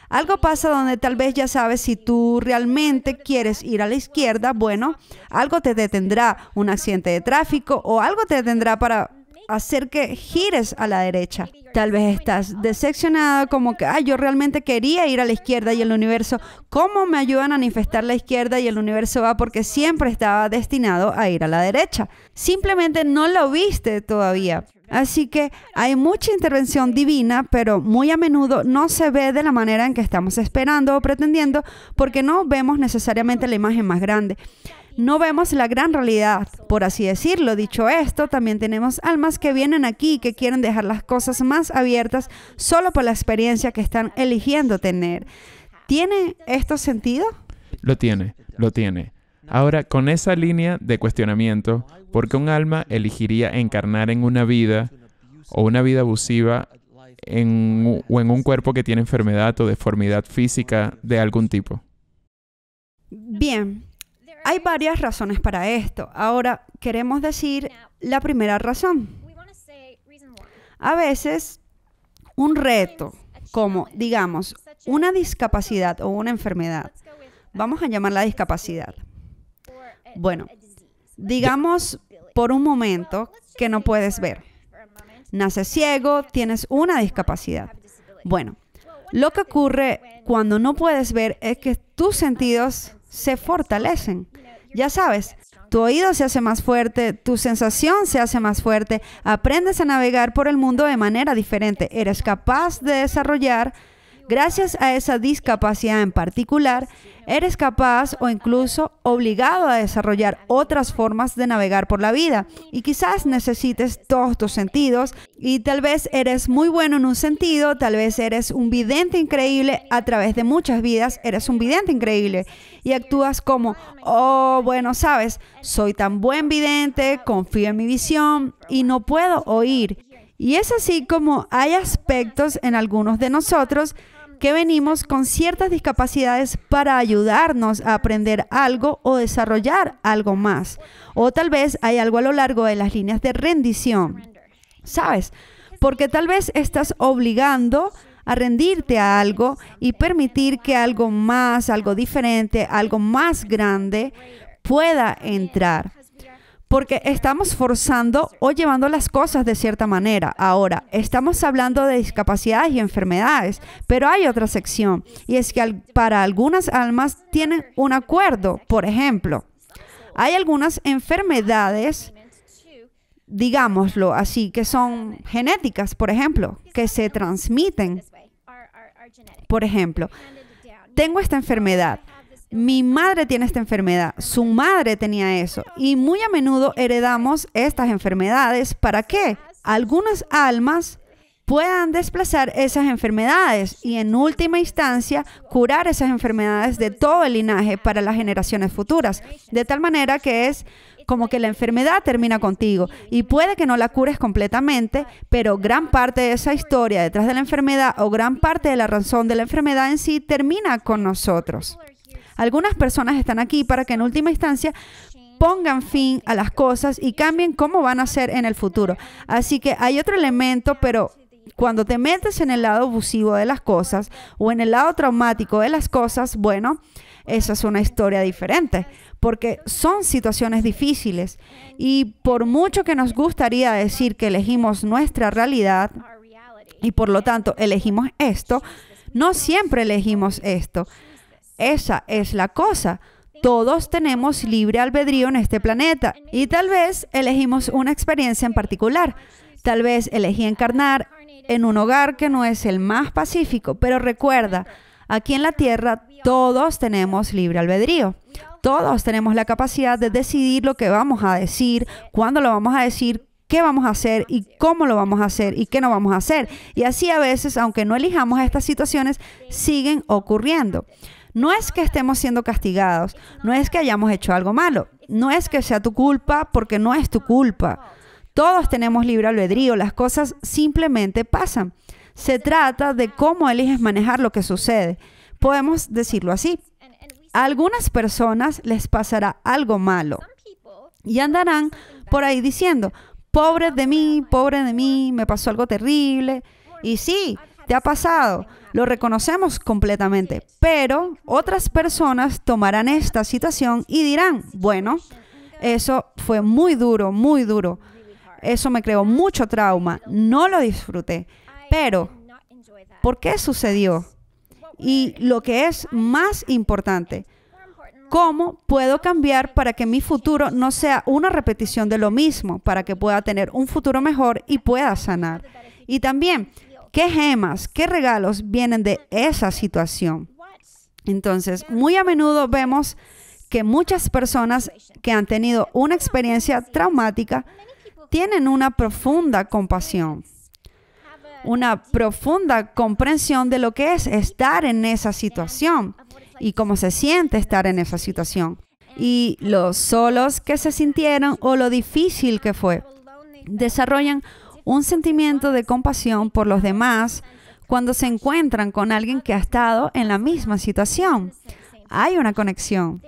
Algo pasa donde tal vez ya sabes si tú realmente quieres ir a la izquierda, bueno, algo te detendrá, un accidente de tráfico o algo te detendrá para hacer que gires a la derecha. Tal vez estás decepcionada como que, ah, yo realmente quería ir a la izquierda y el universo, ¿cómo me ayudan a manifestar la izquierda y el universo va porque siempre estaba destinado a ir a la derecha? Simplemente no lo viste todavía. Así que hay mucha intervención divina, pero muy a menudo no se ve de la manera en que estamos esperando o pretendiendo porque no vemos necesariamente la imagen más grande no vemos la gran realidad, por así decirlo. Dicho esto, también tenemos almas que vienen aquí que quieren dejar las cosas más abiertas solo por la experiencia que están eligiendo tener. ¿Tiene esto sentido? Lo tiene, lo tiene. Ahora, con esa línea de cuestionamiento, ¿por qué un alma elegiría encarnar en una vida o una vida abusiva o en un cuerpo que tiene enfermedad o deformidad física de algún tipo? Bien, hay varias razones para esto. Ahora queremos decir la primera razón. A veces, un reto, como digamos, una discapacidad o una enfermedad, vamos a llamarla discapacidad. Bueno, digamos por un momento que no puedes ver. Naces ciego, tienes una discapacidad. Bueno, lo que ocurre cuando no puedes ver es que tus sentidos se fortalecen. Ya sabes, tu oído se hace más fuerte, tu sensación se hace más fuerte, aprendes a navegar por el mundo de manera diferente, eres capaz de desarrollar Gracias a esa discapacidad en particular, eres capaz o incluso obligado a desarrollar otras formas de navegar por la vida y quizás necesites todos tus sentidos y tal vez eres muy bueno en un sentido, tal vez eres un vidente increíble a través de muchas vidas, eres un vidente increíble y actúas como, oh, bueno, sabes, soy tan buen vidente, confío en mi visión y no puedo oír. Y es así como hay aspectos en algunos de nosotros que venimos con ciertas discapacidades para ayudarnos a aprender algo o desarrollar algo más. O tal vez hay algo a lo largo de las líneas de rendición. ¿Sabes? Porque tal vez estás obligando a rendirte a algo y permitir que algo más, algo diferente, algo más grande pueda entrar porque estamos forzando o llevando las cosas de cierta manera. Ahora, estamos hablando de discapacidades y enfermedades, pero hay otra sección, y es que para algunas almas tienen un acuerdo. Por ejemplo, hay algunas enfermedades, digámoslo así, que son genéticas, por ejemplo, que se transmiten. Por ejemplo, tengo esta enfermedad mi madre tiene esta enfermedad, su madre tenía eso. Y muy a menudo heredamos estas enfermedades. ¿Para que Algunas almas puedan desplazar esas enfermedades y en última instancia curar esas enfermedades de todo el linaje para las generaciones futuras. De tal manera que es como que la enfermedad termina contigo y puede que no la cures completamente, pero gran parte de esa historia detrás de la enfermedad o gran parte de la razón de la enfermedad en sí termina con nosotros. Algunas personas están aquí para que en última instancia pongan fin a las cosas y cambien cómo van a ser en el futuro. Así que hay otro elemento, pero cuando te metes en el lado abusivo de las cosas o en el lado traumático de las cosas, bueno, esa es una historia diferente, porque son situaciones difíciles y por mucho que nos gustaría decir que elegimos nuestra realidad y por lo tanto elegimos esto, no siempre elegimos esto. Esa es la cosa. Todos tenemos libre albedrío en este planeta y tal vez elegimos una experiencia en particular. Tal vez elegí encarnar en un hogar que no es el más pacífico, pero recuerda, aquí en la Tierra todos tenemos libre albedrío. Todos tenemos la capacidad de decidir lo que vamos a decir, cuándo lo vamos a decir, qué vamos a hacer y cómo lo vamos a hacer y qué no vamos a hacer. Y así a veces, aunque no elijamos estas situaciones, siguen ocurriendo. No es que estemos siendo castigados, no es que hayamos hecho algo malo, no es que sea tu culpa porque no es tu culpa. Todos tenemos libre albedrío, las cosas simplemente pasan. Se trata de cómo eliges manejar lo que sucede. Podemos decirlo así. A algunas personas les pasará algo malo y andarán por ahí diciendo, pobre de mí, pobre de mí, me pasó algo terrible. Y sí, te ha pasado, lo reconocemos completamente, pero otras personas tomarán esta situación y dirán, bueno, eso fue muy duro, muy duro. Eso me creó mucho trauma, no lo disfruté, pero ¿por qué sucedió? Y lo que es más importante, ¿Cómo puedo cambiar para que mi futuro no sea una repetición de lo mismo, para que pueda tener un futuro mejor y pueda sanar? Y también ¿Qué gemas, qué regalos vienen de esa situación? Entonces, muy a menudo vemos que muchas personas que han tenido una experiencia traumática tienen una profunda compasión, una profunda comprensión de lo que es estar en esa situación y cómo se siente estar en esa situación y los solos que se sintieron o lo difícil que fue. Desarrollan un sentimiento de compasión por los demás cuando se encuentran con alguien que ha estado en la misma situación. Hay una conexión.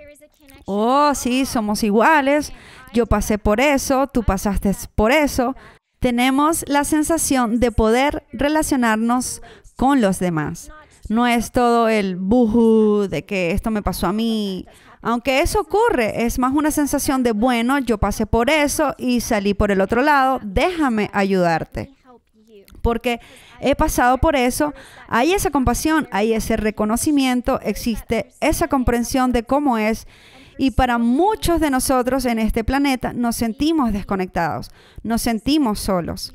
Oh, sí, somos iguales. Yo pasé por eso, tú pasaste por eso. Tenemos la sensación de poder relacionarnos con los demás. No es todo el buju de que esto me pasó a mí aunque eso ocurre, es más una sensación de, bueno, yo pasé por eso y salí por el otro lado, déjame ayudarte. Porque he pasado por eso, hay esa compasión, hay ese reconocimiento, existe esa comprensión de cómo es. Y para muchos de nosotros en este planeta nos sentimos desconectados, nos sentimos solos.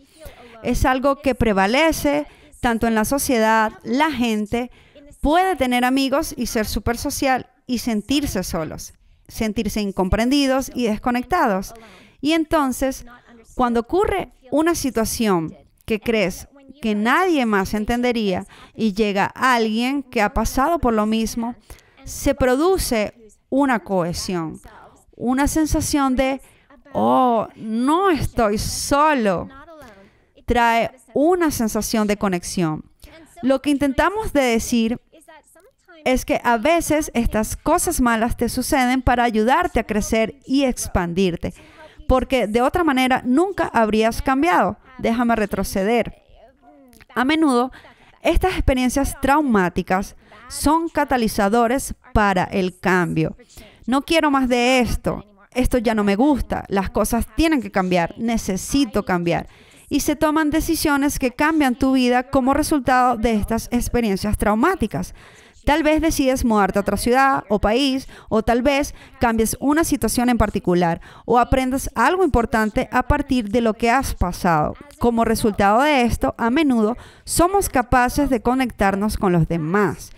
Es algo que prevalece tanto en la sociedad, la gente puede tener amigos y ser súper social y sentirse solos, sentirse incomprendidos y desconectados. Y entonces, cuando ocurre una situación que crees que nadie más entendería y llega alguien que ha pasado por lo mismo, se produce una cohesión, una sensación de, oh, no estoy solo. Trae una sensación de conexión. Lo que intentamos de decir es que a veces estas cosas malas te suceden para ayudarte a crecer y expandirte, porque de otra manera nunca habrías cambiado. Déjame retroceder. A menudo, estas experiencias traumáticas son catalizadores para el cambio. No quiero más de esto. Esto ya no me gusta. Las cosas tienen que cambiar. Necesito cambiar y se toman decisiones que cambian tu vida como resultado de estas experiencias traumáticas. Tal vez decides mudarte a otra ciudad o país, o tal vez cambies una situación en particular, o aprendas algo importante a partir de lo que has pasado. Como resultado de esto, a menudo somos capaces de conectarnos con los demás.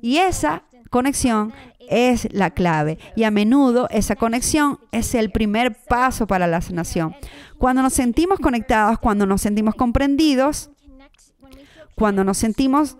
Y esa conexión es la clave y a menudo esa conexión es el primer paso para la sanación. Cuando nos sentimos conectados, cuando nos sentimos comprendidos, cuando nos sentimos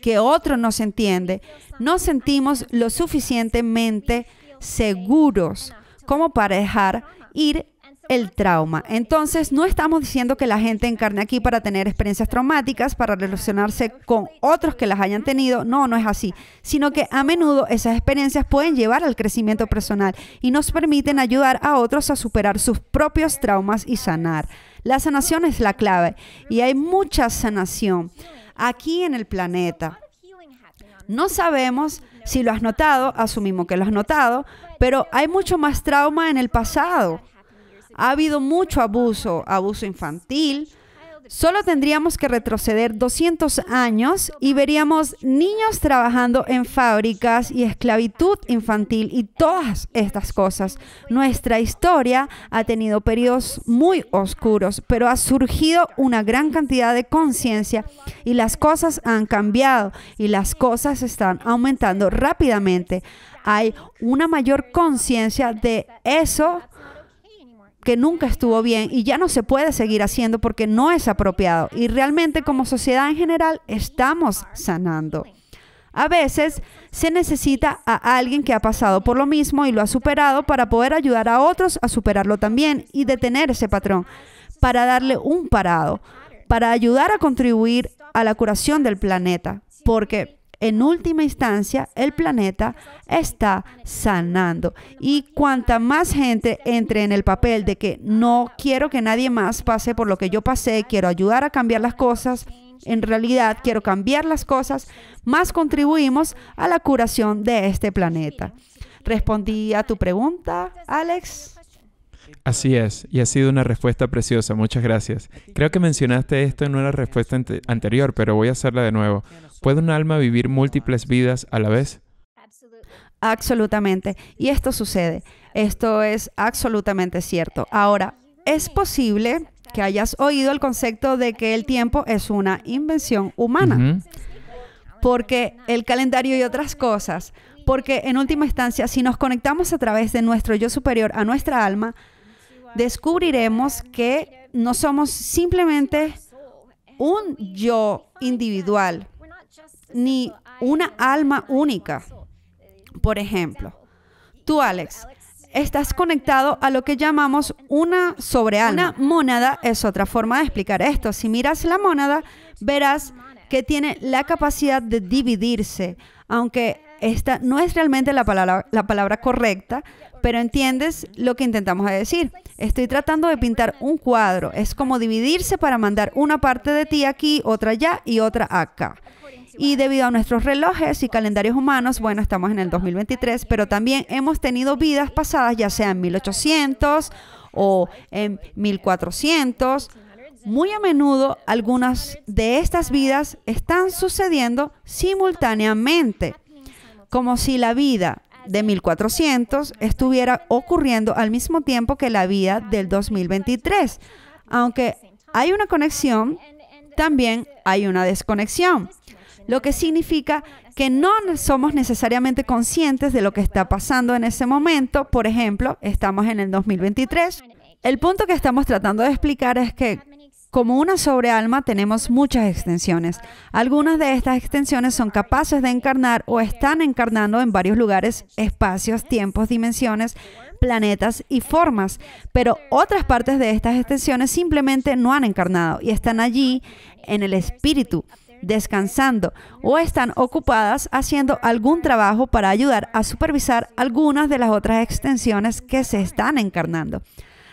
que otro nos entiende, no sentimos lo suficientemente seguros como para dejar ir el trauma. Entonces, no estamos diciendo que la gente encarne aquí para tener experiencias traumáticas, para relacionarse con otros que las hayan tenido. No, no es así. Sino que a menudo esas experiencias pueden llevar al crecimiento personal y nos permiten ayudar a otros a superar sus propios traumas y sanar. La sanación es la clave y hay mucha sanación aquí en el planeta. No sabemos si lo has notado, asumimos que lo has notado, pero hay mucho más trauma en el pasado. Ha habido mucho abuso, abuso infantil, Solo tendríamos que retroceder 200 años y veríamos niños trabajando en fábricas y esclavitud infantil y todas estas cosas. Nuestra historia ha tenido periodos muy oscuros, pero ha surgido una gran cantidad de conciencia y las cosas han cambiado y las cosas están aumentando rápidamente. Hay una mayor conciencia de eso que nunca estuvo bien y ya no se puede seguir haciendo porque no es apropiado. Y realmente como sociedad en general estamos sanando. A veces se necesita a alguien que ha pasado por lo mismo y lo ha superado para poder ayudar a otros a superarlo también y detener ese patrón, para darle un parado, para ayudar a contribuir a la curación del planeta. Porque en última instancia, el planeta está sanando. Y cuanta más gente entre en el papel de que no quiero que nadie más pase por lo que yo pasé, quiero ayudar a cambiar las cosas, en realidad quiero cambiar las cosas, más contribuimos a la curación de este planeta. Respondí a tu pregunta, Alex. Así es, y ha sido una respuesta preciosa, muchas gracias. Creo que mencionaste esto en una respuesta anterior, pero voy a hacerla de nuevo. ¿Puede un alma vivir múltiples vidas a la vez? Absolutamente, y esto sucede. Esto es absolutamente cierto. Ahora, es posible que hayas oído el concepto de que el tiempo es una invención humana, porque el calendario y otras cosas, porque en última instancia, si nos conectamos a través de nuestro yo superior a nuestra alma, descubriremos que no somos simplemente un yo individual, ni una alma única. Por ejemplo, tú, Alex, estás conectado a lo que llamamos una sobrealma. Una mónada es otra forma de explicar esto. Si miras la mónada, verás que tiene la capacidad de dividirse, aunque esta no es realmente la palabra, correcta, pero entiendes lo que intentamos decir. Estoy tratando de pintar un cuadro. Es como dividirse para mandar una parte de ti aquí, otra allá y otra acá. Y debido a nuestros relojes y calendarios humanos, bueno, estamos en el 2023, pero también hemos tenido vidas pasadas, ya sea en 1800 o en 1400. Muy a menudo algunas de estas vidas están sucediendo simultáneamente como si la vida de 1400 estuviera ocurriendo al mismo tiempo que la vida del 2023. Aunque hay una conexión, también hay una desconexión, lo que significa que no somos necesariamente conscientes de lo que está pasando en ese momento. Por ejemplo, estamos en el 2023. El punto que estamos tratando de explicar es que como una sobrealma tenemos muchas extensiones. Algunas de estas extensiones son capaces de encarnar o están encarnando en varios lugares, espacios, tiempos, dimensiones, planetas y formas, pero otras partes de estas extensiones simplemente no han encarnado y están allí en el espíritu descansando o están ocupadas haciendo algún trabajo para ayudar a supervisar algunas de las otras extensiones que se están encarnando.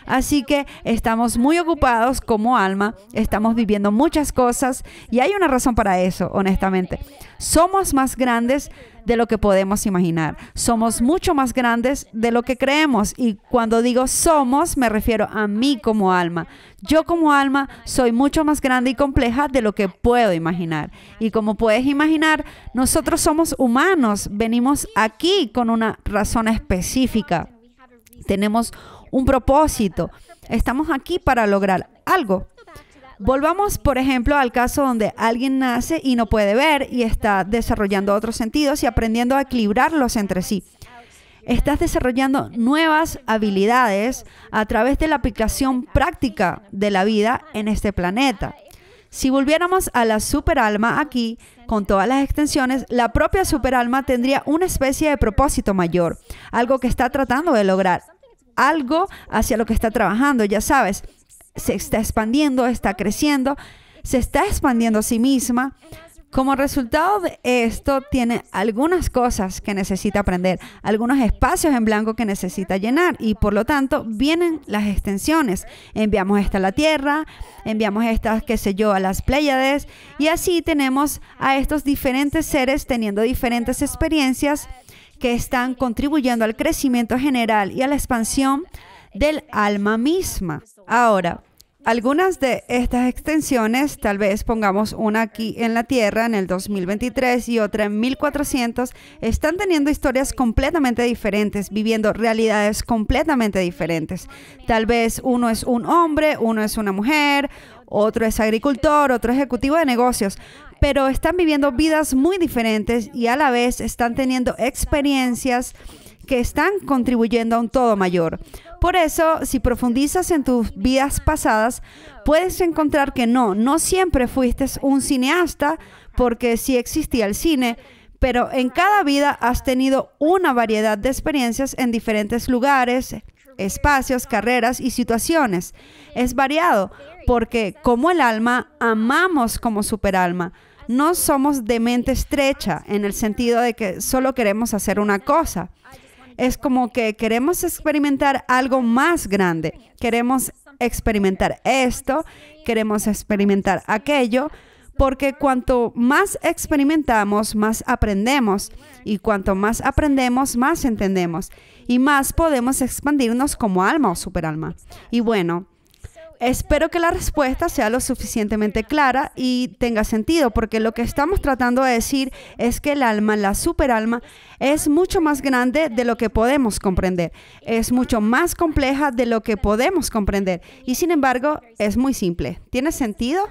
Así que estamos muy ocupados como alma, estamos viviendo muchas cosas y hay una razón para eso, honestamente. Somos más grandes de lo que podemos imaginar. Somos mucho más grandes de lo que creemos. Y cuando digo somos, me refiero a mí como alma. Yo como alma soy mucho más grande y compleja de lo que puedo imaginar. Y como puedes imaginar, nosotros somos humanos. Venimos aquí con una razón específica. Tenemos un propósito. Estamos aquí para lograr algo. Volvamos, por ejemplo, al caso donde alguien nace y no puede ver y está desarrollando otros sentidos y aprendiendo a equilibrarlos entre sí. Estás desarrollando nuevas habilidades a través de la aplicación práctica de la vida en este planeta. Si volviéramos a la superalma aquí, con todas las extensiones, la propia superalma tendría una especie de propósito mayor, algo que está tratando de lograr, algo hacia lo que está trabajando, ya sabes, se está expandiendo, está creciendo, se está expandiendo a sí misma. Como resultado de esto, tiene algunas cosas que necesita aprender, algunos espacios en blanco que necesita llenar y por lo tanto vienen las extensiones. Enviamos esta a la Tierra, enviamos estas, qué sé yo, a las Pléyades y así tenemos a estos diferentes seres teniendo diferentes experiencias que están contribuyendo al crecimiento general y a la expansión del alma misma. Ahora, algunas de estas extensiones, tal vez pongamos una aquí en la Tierra en el 2023 y otra en 1400, están teniendo historias completamente diferentes, viviendo realidades completamente diferentes. Tal vez uno es un hombre, uno es una mujer, otro es agricultor, otro ejecutivo de negocios, pero están viviendo vidas muy diferentes y a la vez están teniendo experiencias que están contribuyendo a un todo mayor. Por eso, si profundizas en tus vidas pasadas, puedes encontrar que no, no siempre fuiste un cineasta, porque sí existía el cine, pero en cada vida has tenido una variedad de experiencias en diferentes lugares, espacios, carreras y situaciones. Es variado, porque como el alma, amamos como superalma no somos de mente estrecha en el sentido de que solo queremos hacer una cosa. Es como que queremos experimentar algo más grande. Queremos experimentar esto, queremos experimentar aquello, porque cuanto más experimentamos, más aprendemos. Y cuanto más aprendemos, más entendemos. Y más podemos expandirnos como alma o superalma. Y bueno, Espero que la respuesta sea lo suficientemente clara y tenga sentido, porque lo que estamos tratando de decir es que el alma, la superalma, es mucho más grande de lo que podemos comprender, es mucho más compleja de lo que podemos comprender y sin embargo es muy simple. ¿Tiene sentido?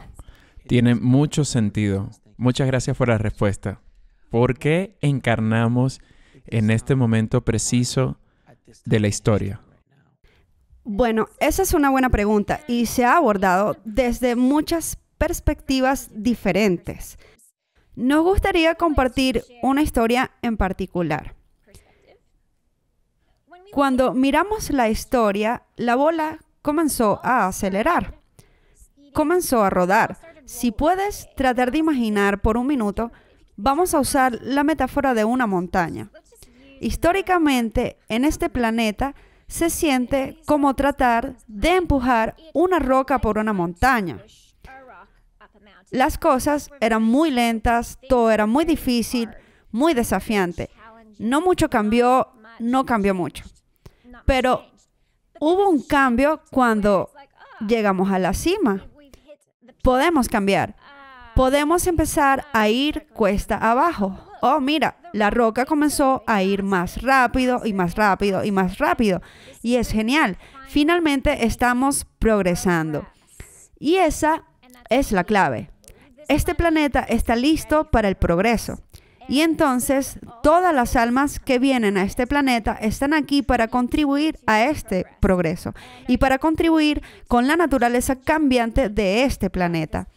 Tiene mucho sentido. Muchas gracias por la respuesta. ¿Por qué encarnamos en este momento preciso de la historia? Bueno, esa es una buena pregunta y se ha abordado desde muchas perspectivas diferentes. Nos gustaría compartir una historia en particular. Cuando miramos la historia, la bola comenzó a acelerar, comenzó a rodar. Si puedes tratar de imaginar por un minuto, vamos a usar la metáfora de una montaña. Históricamente, en este planeta, se siente como tratar de empujar una roca por una montaña. Las cosas eran muy lentas, todo era muy difícil, muy desafiante. No mucho cambió, no cambió mucho. Pero hubo un cambio cuando llegamos a la cima. Podemos cambiar. Podemos empezar a ir cuesta abajo. Oh, mira, la roca comenzó a ir más rápido y más rápido y más rápido. Y es genial. Finalmente estamos progresando. Y esa es la clave. Este planeta está listo para el progreso. Y entonces todas las almas que vienen a este planeta están aquí para contribuir a este progreso y para contribuir con la naturaleza cambiante de este planeta.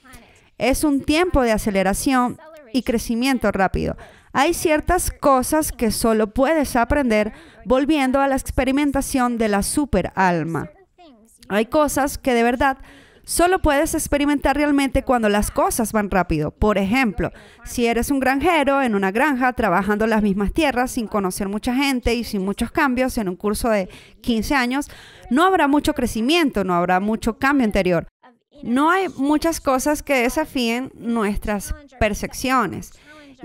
Es un tiempo de aceleración y crecimiento rápido. Hay ciertas cosas que solo puedes aprender volviendo a la experimentación de la superalma. Hay cosas que de verdad solo puedes experimentar realmente cuando las cosas van rápido. Por ejemplo, si eres un granjero en una granja trabajando las mismas tierras sin conocer mucha gente y sin muchos cambios en un curso de 15 años, no habrá mucho crecimiento, no habrá mucho cambio interior. No hay muchas cosas que desafíen nuestras percepciones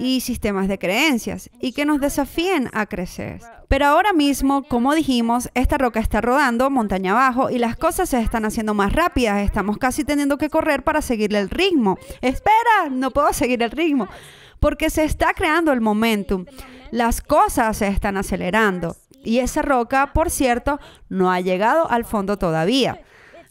y sistemas de creencias y que nos desafíen a crecer. Pero ahora mismo, como dijimos, esta roca está rodando montaña abajo y las cosas se están haciendo más rápidas. Estamos casi teniendo que correr para seguirle el ritmo. Espera, no puedo seguir el ritmo porque se está creando el momentum. Las cosas se están acelerando y esa roca, por cierto, no ha llegado al fondo todavía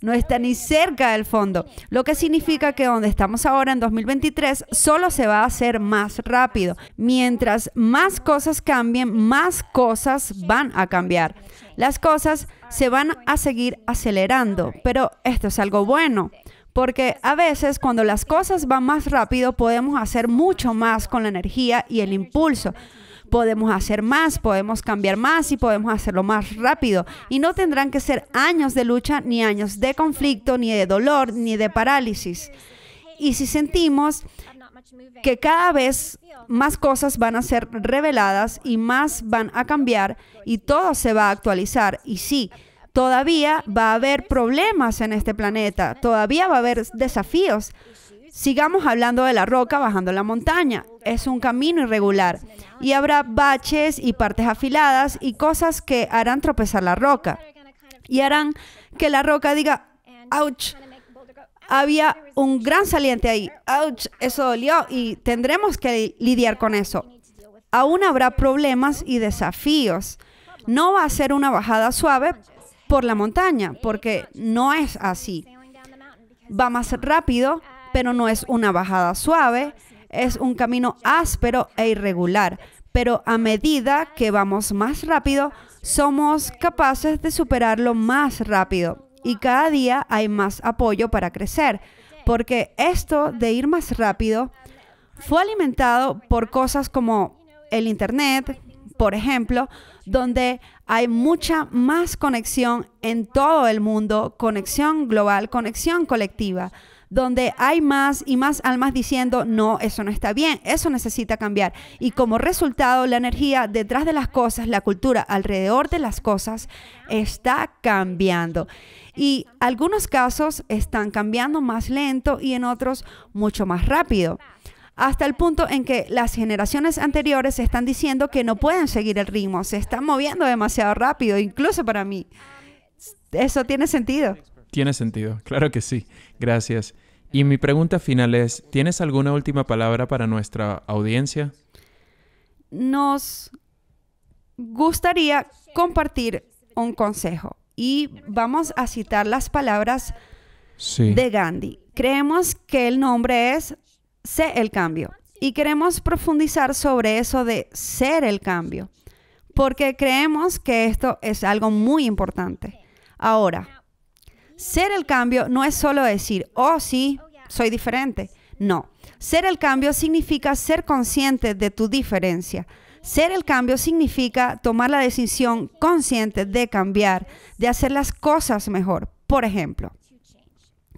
no está ni cerca del fondo, lo que significa que donde estamos ahora en 2023 solo se va a hacer más rápido. Mientras más cosas cambien, más cosas van a cambiar. Las cosas se van a seguir acelerando, pero esto es algo bueno. Porque a veces cuando las cosas van más rápido podemos hacer mucho más con la energía y el impulso podemos hacer más, podemos cambiar más y podemos hacerlo más rápido. Y no tendrán que ser años de lucha, ni años de conflicto, ni de dolor, ni de parálisis. Y si sentimos que cada vez más cosas van a ser reveladas y más van a cambiar y todo se va a actualizar, y sí, todavía va a haber problemas en este planeta, todavía va a haber desafíos, Sigamos hablando de la roca bajando la montaña. Es un camino irregular y habrá baches y partes afiladas y cosas que harán tropezar la roca y harán que la roca diga, ouch, había un gran saliente ahí, ouch, eso dolió y tendremos que lidiar con eso. Aún habrá problemas y desafíos. No va a ser una bajada suave por la montaña porque no es así. Va más rápido pero no es una bajada suave, es un camino áspero e irregular. Pero a medida que vamos más rápido, somos capaces de superarlo más rápido. Y cada día hay más apoyo para crecer, porque esto de ir más rápido fue alimentado por cosas como el Internet, por ejemplo, donde hay mucha más conexión en todo el mundo, conexión global, conexión colectiva donde hay más y más almas diciendo, no, eso no está bien, eso necesita cambiar. Y como resultado, la energía detrás de las cosas, la cultura alrededor de las cosas, está cambiando. Y algunos casos están cambiando más lento y en otros mucho más rápido hasta el punto en que las generaciones anteriores están diciendo que no pueden seguir el ritmo, se están moviendo demasiado rápido, incluso para mí. ¿Eso tiene sentido? Tiene sentido, claro que sí. Gracias. Y mi pregunta final es, ¿tienes alguna última palabra para nuestra audiencia? Nos gustaría compartir un consejo y vamos a citar las palabras de Gandhi. Creemos que el nombre es Sé el cambio y queremos profundizar sobre eso de ser el cambio porque creemos que esto es algo muy importante. Ahora, ser el cambio no es solo decir, oh sí, soy diferente. No, ser el cambio significa ser consciente de tu diferencia. Ser el cambio significa tomar la decisión consciente de cambiar, de hacer las cosas mejor. Por ejemplo,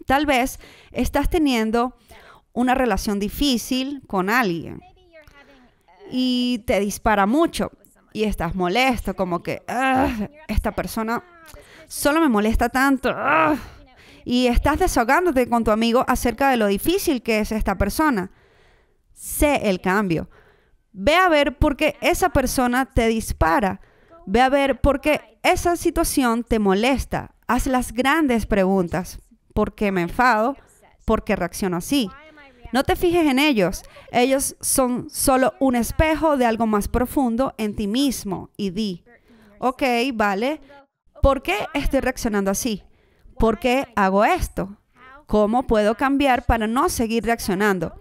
tal vez estás teniendo una relación difícil con alguien y te dispara mucho y estás molesto, como que esta persona Solo me molesta tanto. Y estás desahogándote con tu amigo acerca de lo difícil que es esta persona. Sé el cambio. Ve a ver por qué esa persona te dispara. Ve a ver por qué esa situación te molesta. Haz las grandes preguntas. ¿Por qué me enfado? ¿Por qué reacciono así? No te fijes en ellos. Ellos son solo un espejo de algo más profundo en ti mismo. Y di, ok, vale, ¿Por qué estoy reaccionando así? ¿Por qué hago esto? ¿Cómo puedo cambiar para no seguir reaccionando?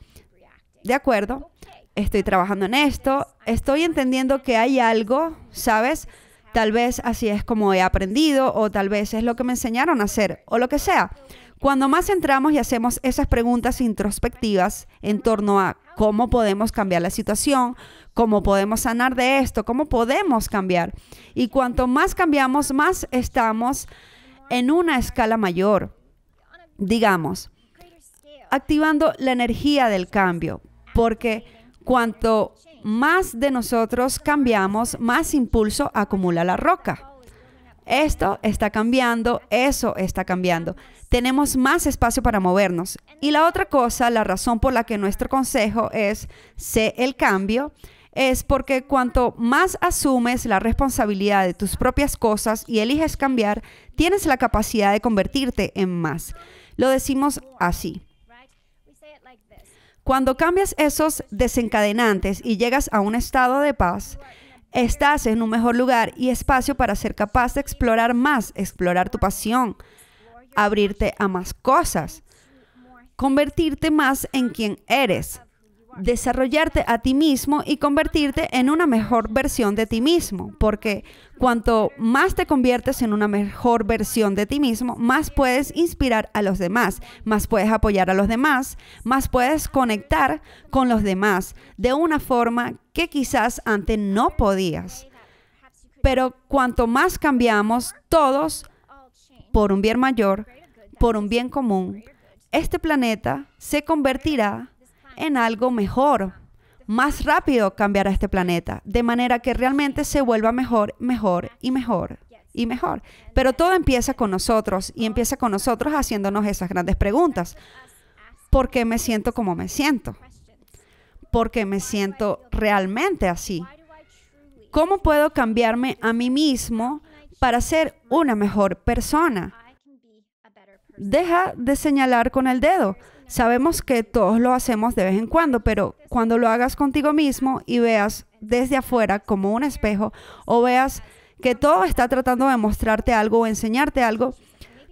¿De acuerdo? Estoy trabajando en esto, estoy entendiendo que hay algo, ¿sabes? Tal vez así es como he aprendido o tal vez es lo que me enseñaron a hacer o lo que sea. Cuando más entramos y hacemos esas preguntas introspectivas en torno a cómo podemos cambiar la situación, cómo podemos sanar de esto, cómo podemos cambiar. Y cuanto más cambiamos, más estamos en una escala mayor, digamos, activando la energía del cambio, porque cuanto más de nosotros cambiamos, más impulso acumula la roca. Esto está cambiando, eso está cambiando. Tenemos más espacio para movernos. Y la otra cosa, la razón por la que nuestro consejo es sé el cambio, es porque cuanto más asumes la responsabilidad de tus propias cosas y eliges cambiar, tienes la capacidad de convertirte en más. Lo decimos así. Cuando cambias esos desencadenantes y llegas a un estado de paz, Estás en un mejor lugar y espacio para ser capaz de explorar más, explorar tu pasión, abrirte a más cosas, convertirte más en quien eres, desarrollarte a ti mismo y convertirte en una mejor versión de ti mismo, porque cuanto más te conviertes en una mejor versión de ti mismo, más puedes inspirar a los demás, más puedes apoyar a los demás, más puedes conectar con los demás de una forma que quizás antes no podías. Pero cuanto más cambiamos todos por un bien mayor, por un bien común, este planeta se convertirá en algo mejor. Más rápido cambiará este planeta, de manera que realmente se vuelva mejor, mejor y mejor y mejor. Pero todo empieza con nosotros y empieza con nosotros haciéndonos esas grandes preguntas. ¿Por qué me siento como me siento? ¿Por qué me siento realmente así? ¿Cómo puedo cambiarme a mí mismo para ser una mejor persona? Deja de señalar con el dedo. Sabemos que todos lo hacemos de vez en cuando, pero cuando lo hagas contigo mismo y veas desde afuera como un espejo o veas que todo está tratando de mostrarte algo o enseñarte algo,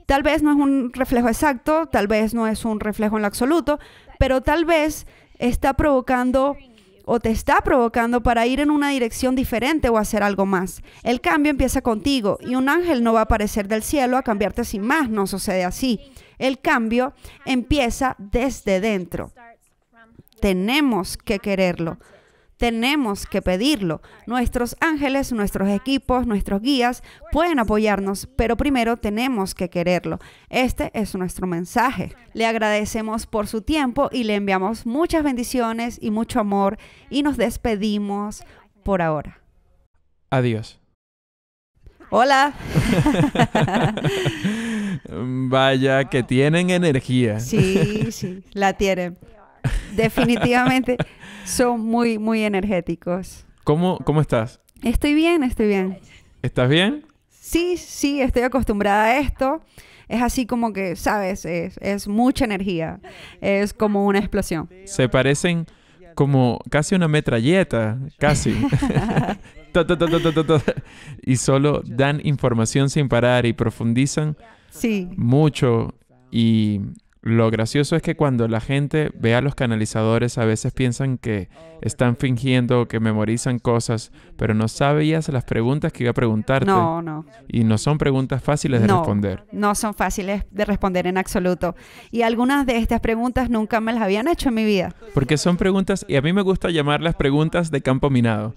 tal vez no es un reflejo exacto, tal vez no es un reflejo en lo absoluto, pero tal vez está provocando o te está provocando para ir en una dirección diferente o hacer algo más. El cambio empieza contigo y un ángel no va a aparecer del cielo a cambiarte sin más, no sucede así. El cambio empieza desde dentro. Tenemos que quererlo. Tenemos que pedirlo. Nuestros ángeles, nuestros equipos, nuestros guías pueden apoyarnos, pero primero tenemos que quererlo. Este es nuestro mensaje. Le agradecemos por su tiempo y le enviamos muchas bendiciones y mucho amor y nos despedimos por ahora. Adiós. Hola. Vaya, que tienen energía. Sí, sí, la tienen. Definitivamente son muy, muy energéticos. ¿Cómo, cómo estás? Estoy bien, estoy bien. ¿Estás bien? Sí, sí, estoy acostumbrada a esto. Es así como que, ¿sabes? Es, es mucha energía. Es como una explosión. Se parecen como casi una metralleta, casi. y solo dan información sin parar y profundizan Sí. Mucho. Y lo gracioso es que cuando la gente ve a los canalizadores a veces piensan que están fingiendo, que memorizan cosas, pero no sabías las preguntas que iba a preguntarte. No, no. Y no son preguntas fáciles de responder. No son fáciles de responder en absoluto. Y algunas de estas preguntas nunca me las habían hecho en mi vida. Porque son preguntas, y a mí me gusta llamarlas preguntas de campo minado.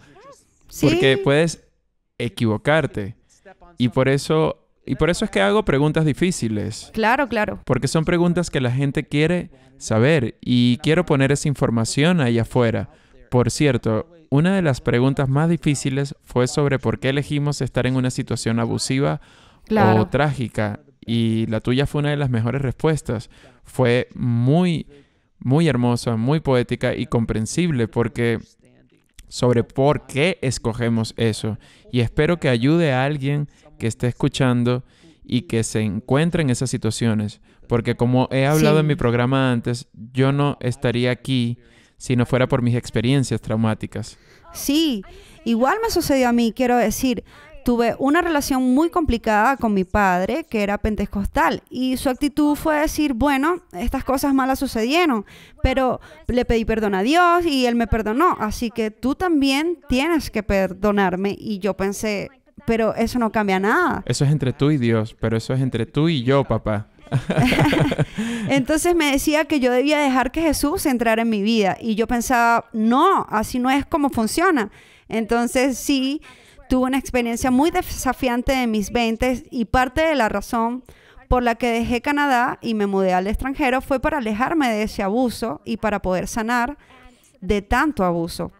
Porque puedes equivocarte. Y por eso y por eso es que hago preguntas difíciles. Claro, claro. Porque son preguntas que la gente quiere saber y quiero poner esa información ahí afuera. Por cierto, una de las preguntas más difíciles fue sobre por qué elegimos estar en una situación abusiva o trágica. Y la tuya fue una de las mejores respuestas. Fue muy, muy hermosa, muy poética y comprensible porque sobre por qué escogemos eso. Y espero que ayude a alguien que esté escuchando y que se encuentre en esas situaciones. Porque como he hablado en mi programa antes, yo no estaría aquí si no fuera por mis experiencias traumáticas. Sí, igual me sucedió a mí, quiero decir, tuve una relación muy complicada con mi padre, que era pentecostal, y su actitud fue decir, bueno, estas cosas malas sucedieron, pero le pedí perdón a Dios y él me perdonó, así que tú también tienes que perdonarme. Y yo pensé, pero eso no cambia nada. Eso es entre tú y Dios, pero eso es entre tú y yo, papá. Entonces me decía que yo debía dejar que Jesús entrara en mi vida y yo pensaba, no, así no es como funciona. Entonces sí, tuve una experiencia muy desafiante de mis 20 y parte de la razón por la que dejé Canadá y me mudé al extranjero fue para alejarme de ese abuso y para poder sanar de tanto abuso.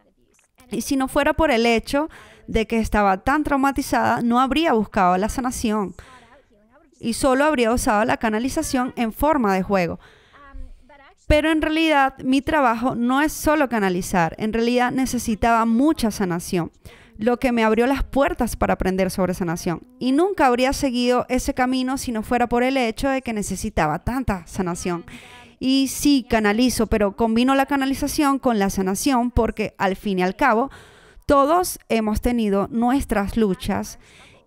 Y si no fuera por el hecho de que estaba tan traumatizada, no habría buscado la sanación y solo habría usado la canalización en forma de juego. Pero en realidad mi trabajo no es solo canalizar, en realidad necesitaba mucha sanación, lo que me abrió las puertas para aprender sobre sanación. Y nunca habría seguido ese camino si no fuera por el hecho de que necesitaba tanta sanación. Y sí, canalizo, pero combino la canalización con la sanación porque al fin y al cabo todos hemos tenido nuestras luchas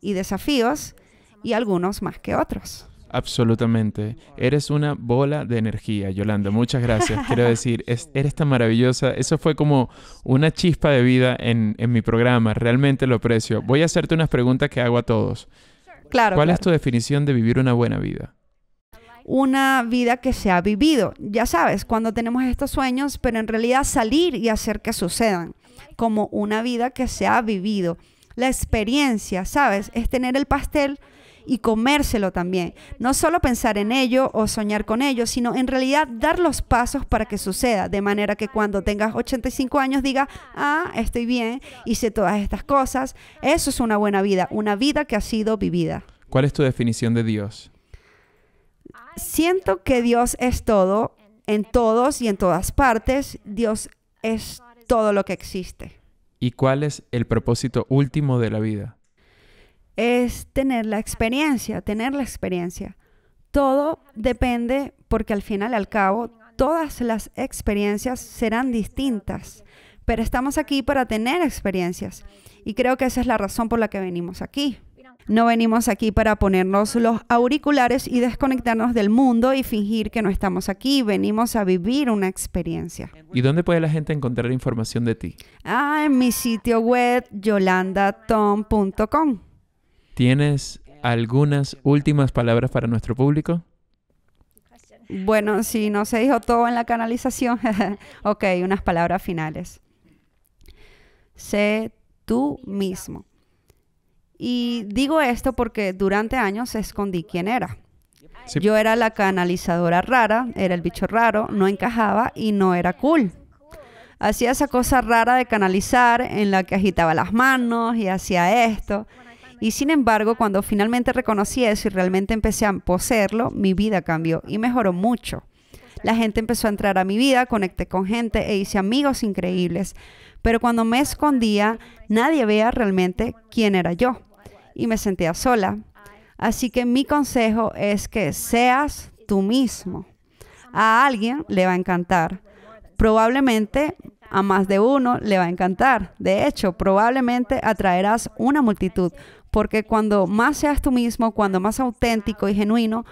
y desafíos y algunos más que otros. Absolutamente. Eres una bola de energía, Yolanda. Muchas gracias. Quiero decir, eres tan maravillosa. Eso fue como una chispa de vida en, mi programa. Realmente lo aprecio. Voy a hacerte unas preguntas que hago a todos. Claro. ¿Cuál es tu definición de vivir una buena vida? una vida que se ha vivido. Ya sabes, cuando tenemos estos sueños, pero en realidad salir y hacer que sucedan, como una vida que se ha vivido. La experiencia, ¿sabes? Es tener el pastel y comérselo también. No solo pensar en ello o soñar con ello, sino en realidad dar los pasos para que suceda, de manera que cuando tengas 85 años diga, ah, estoy bien, hice todas estas cosas. Eso es una buena vida, una vida que ha sido vivida. ¿Cuál es tu definición de Dios? Siento que Dios es todo, en todos y en todas partes. Dios es todo lo que existe. ¿Y cuál es el propósito último de la vida? Es tener la experiencia, tener la experiencia. Todo depende porque al final y al cabo todas las experiencias serán distintas, pero estamos aquí para tener experiencias y creo que esa es la razón por la que venimos aquí. No venimos aquí para ponernos los auriculares y desconectarnos del mundo y fingir que no estamos aquí. Venimos a vivir una experiencia. ¿Y dónde puede la gente encontrar información de ti? Ah, en mi sitio web yolandatom.com. ¿Tienes algunas últimas palabras para nuestro público? Bueno, si no se dijo todo en la canalización, ok, unas palabras finales. Sé tú mismo. Y digo esto porque durante años escondí quién era. Yo era la canalizadora rara, era el bicho raro, no encajaba y no era cool. Hacía esa cosa rara de canalizar en la que agitaba las manos y hacía esto. Y sin embargo, cuando finalmente reconocí eso y realmente empecé a poseerlo, mi vida cambió y mejoró mucho. La gente empezó a entrar a mi vida, conecté con gente e hice amigos increíbles pero cuando me escondía nadie veía realmente quién era yo y me sentía sola. Así que mi consejo es que seas tú mismo. A alguien le va a encantar. Probablemente a más de uno le va a encantar. De hecho, probablemente atraerás una multitud, porque cuando más seas tú mismo, cuando más auténtico y genuino,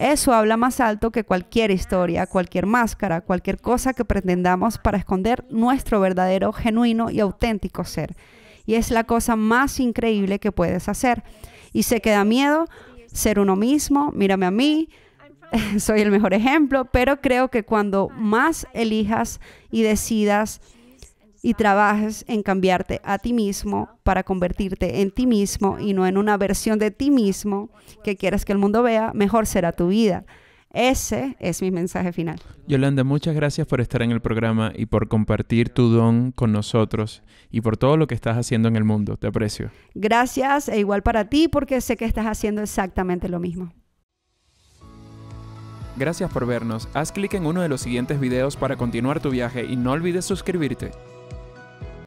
eso habla más alto que cualquier historia, cualquier máscara, cualquier cosa que pretendamos para esconder nuestro verdadero, genuino y auténtico ser. Y es la cosa más increíble que puedes hacer. Y se queda miedo ser uno mismo, mírame a mí, soy el mejor ejemplo, pero creo que cuando más elijas y decidas y trabajes en cambiarte a ti mismo para convertirte en ti mismo y no en una versión de ti mismo que quieras que el mundo vea, mejor será tu vida. Ese es mi mensaje final. Yolanda, muchas gracias por estar en el programa y por compartir tu don con nosotros y por todo lo que estás haciendo en el mundo. Te aprecio. Gracias e igual para ti porque sé que estás haciendo exactamente lo mismo. Gracias por vernos. Haz clic en uno de los siguientes videos para continuar tu viaje y no olvides suscribirte.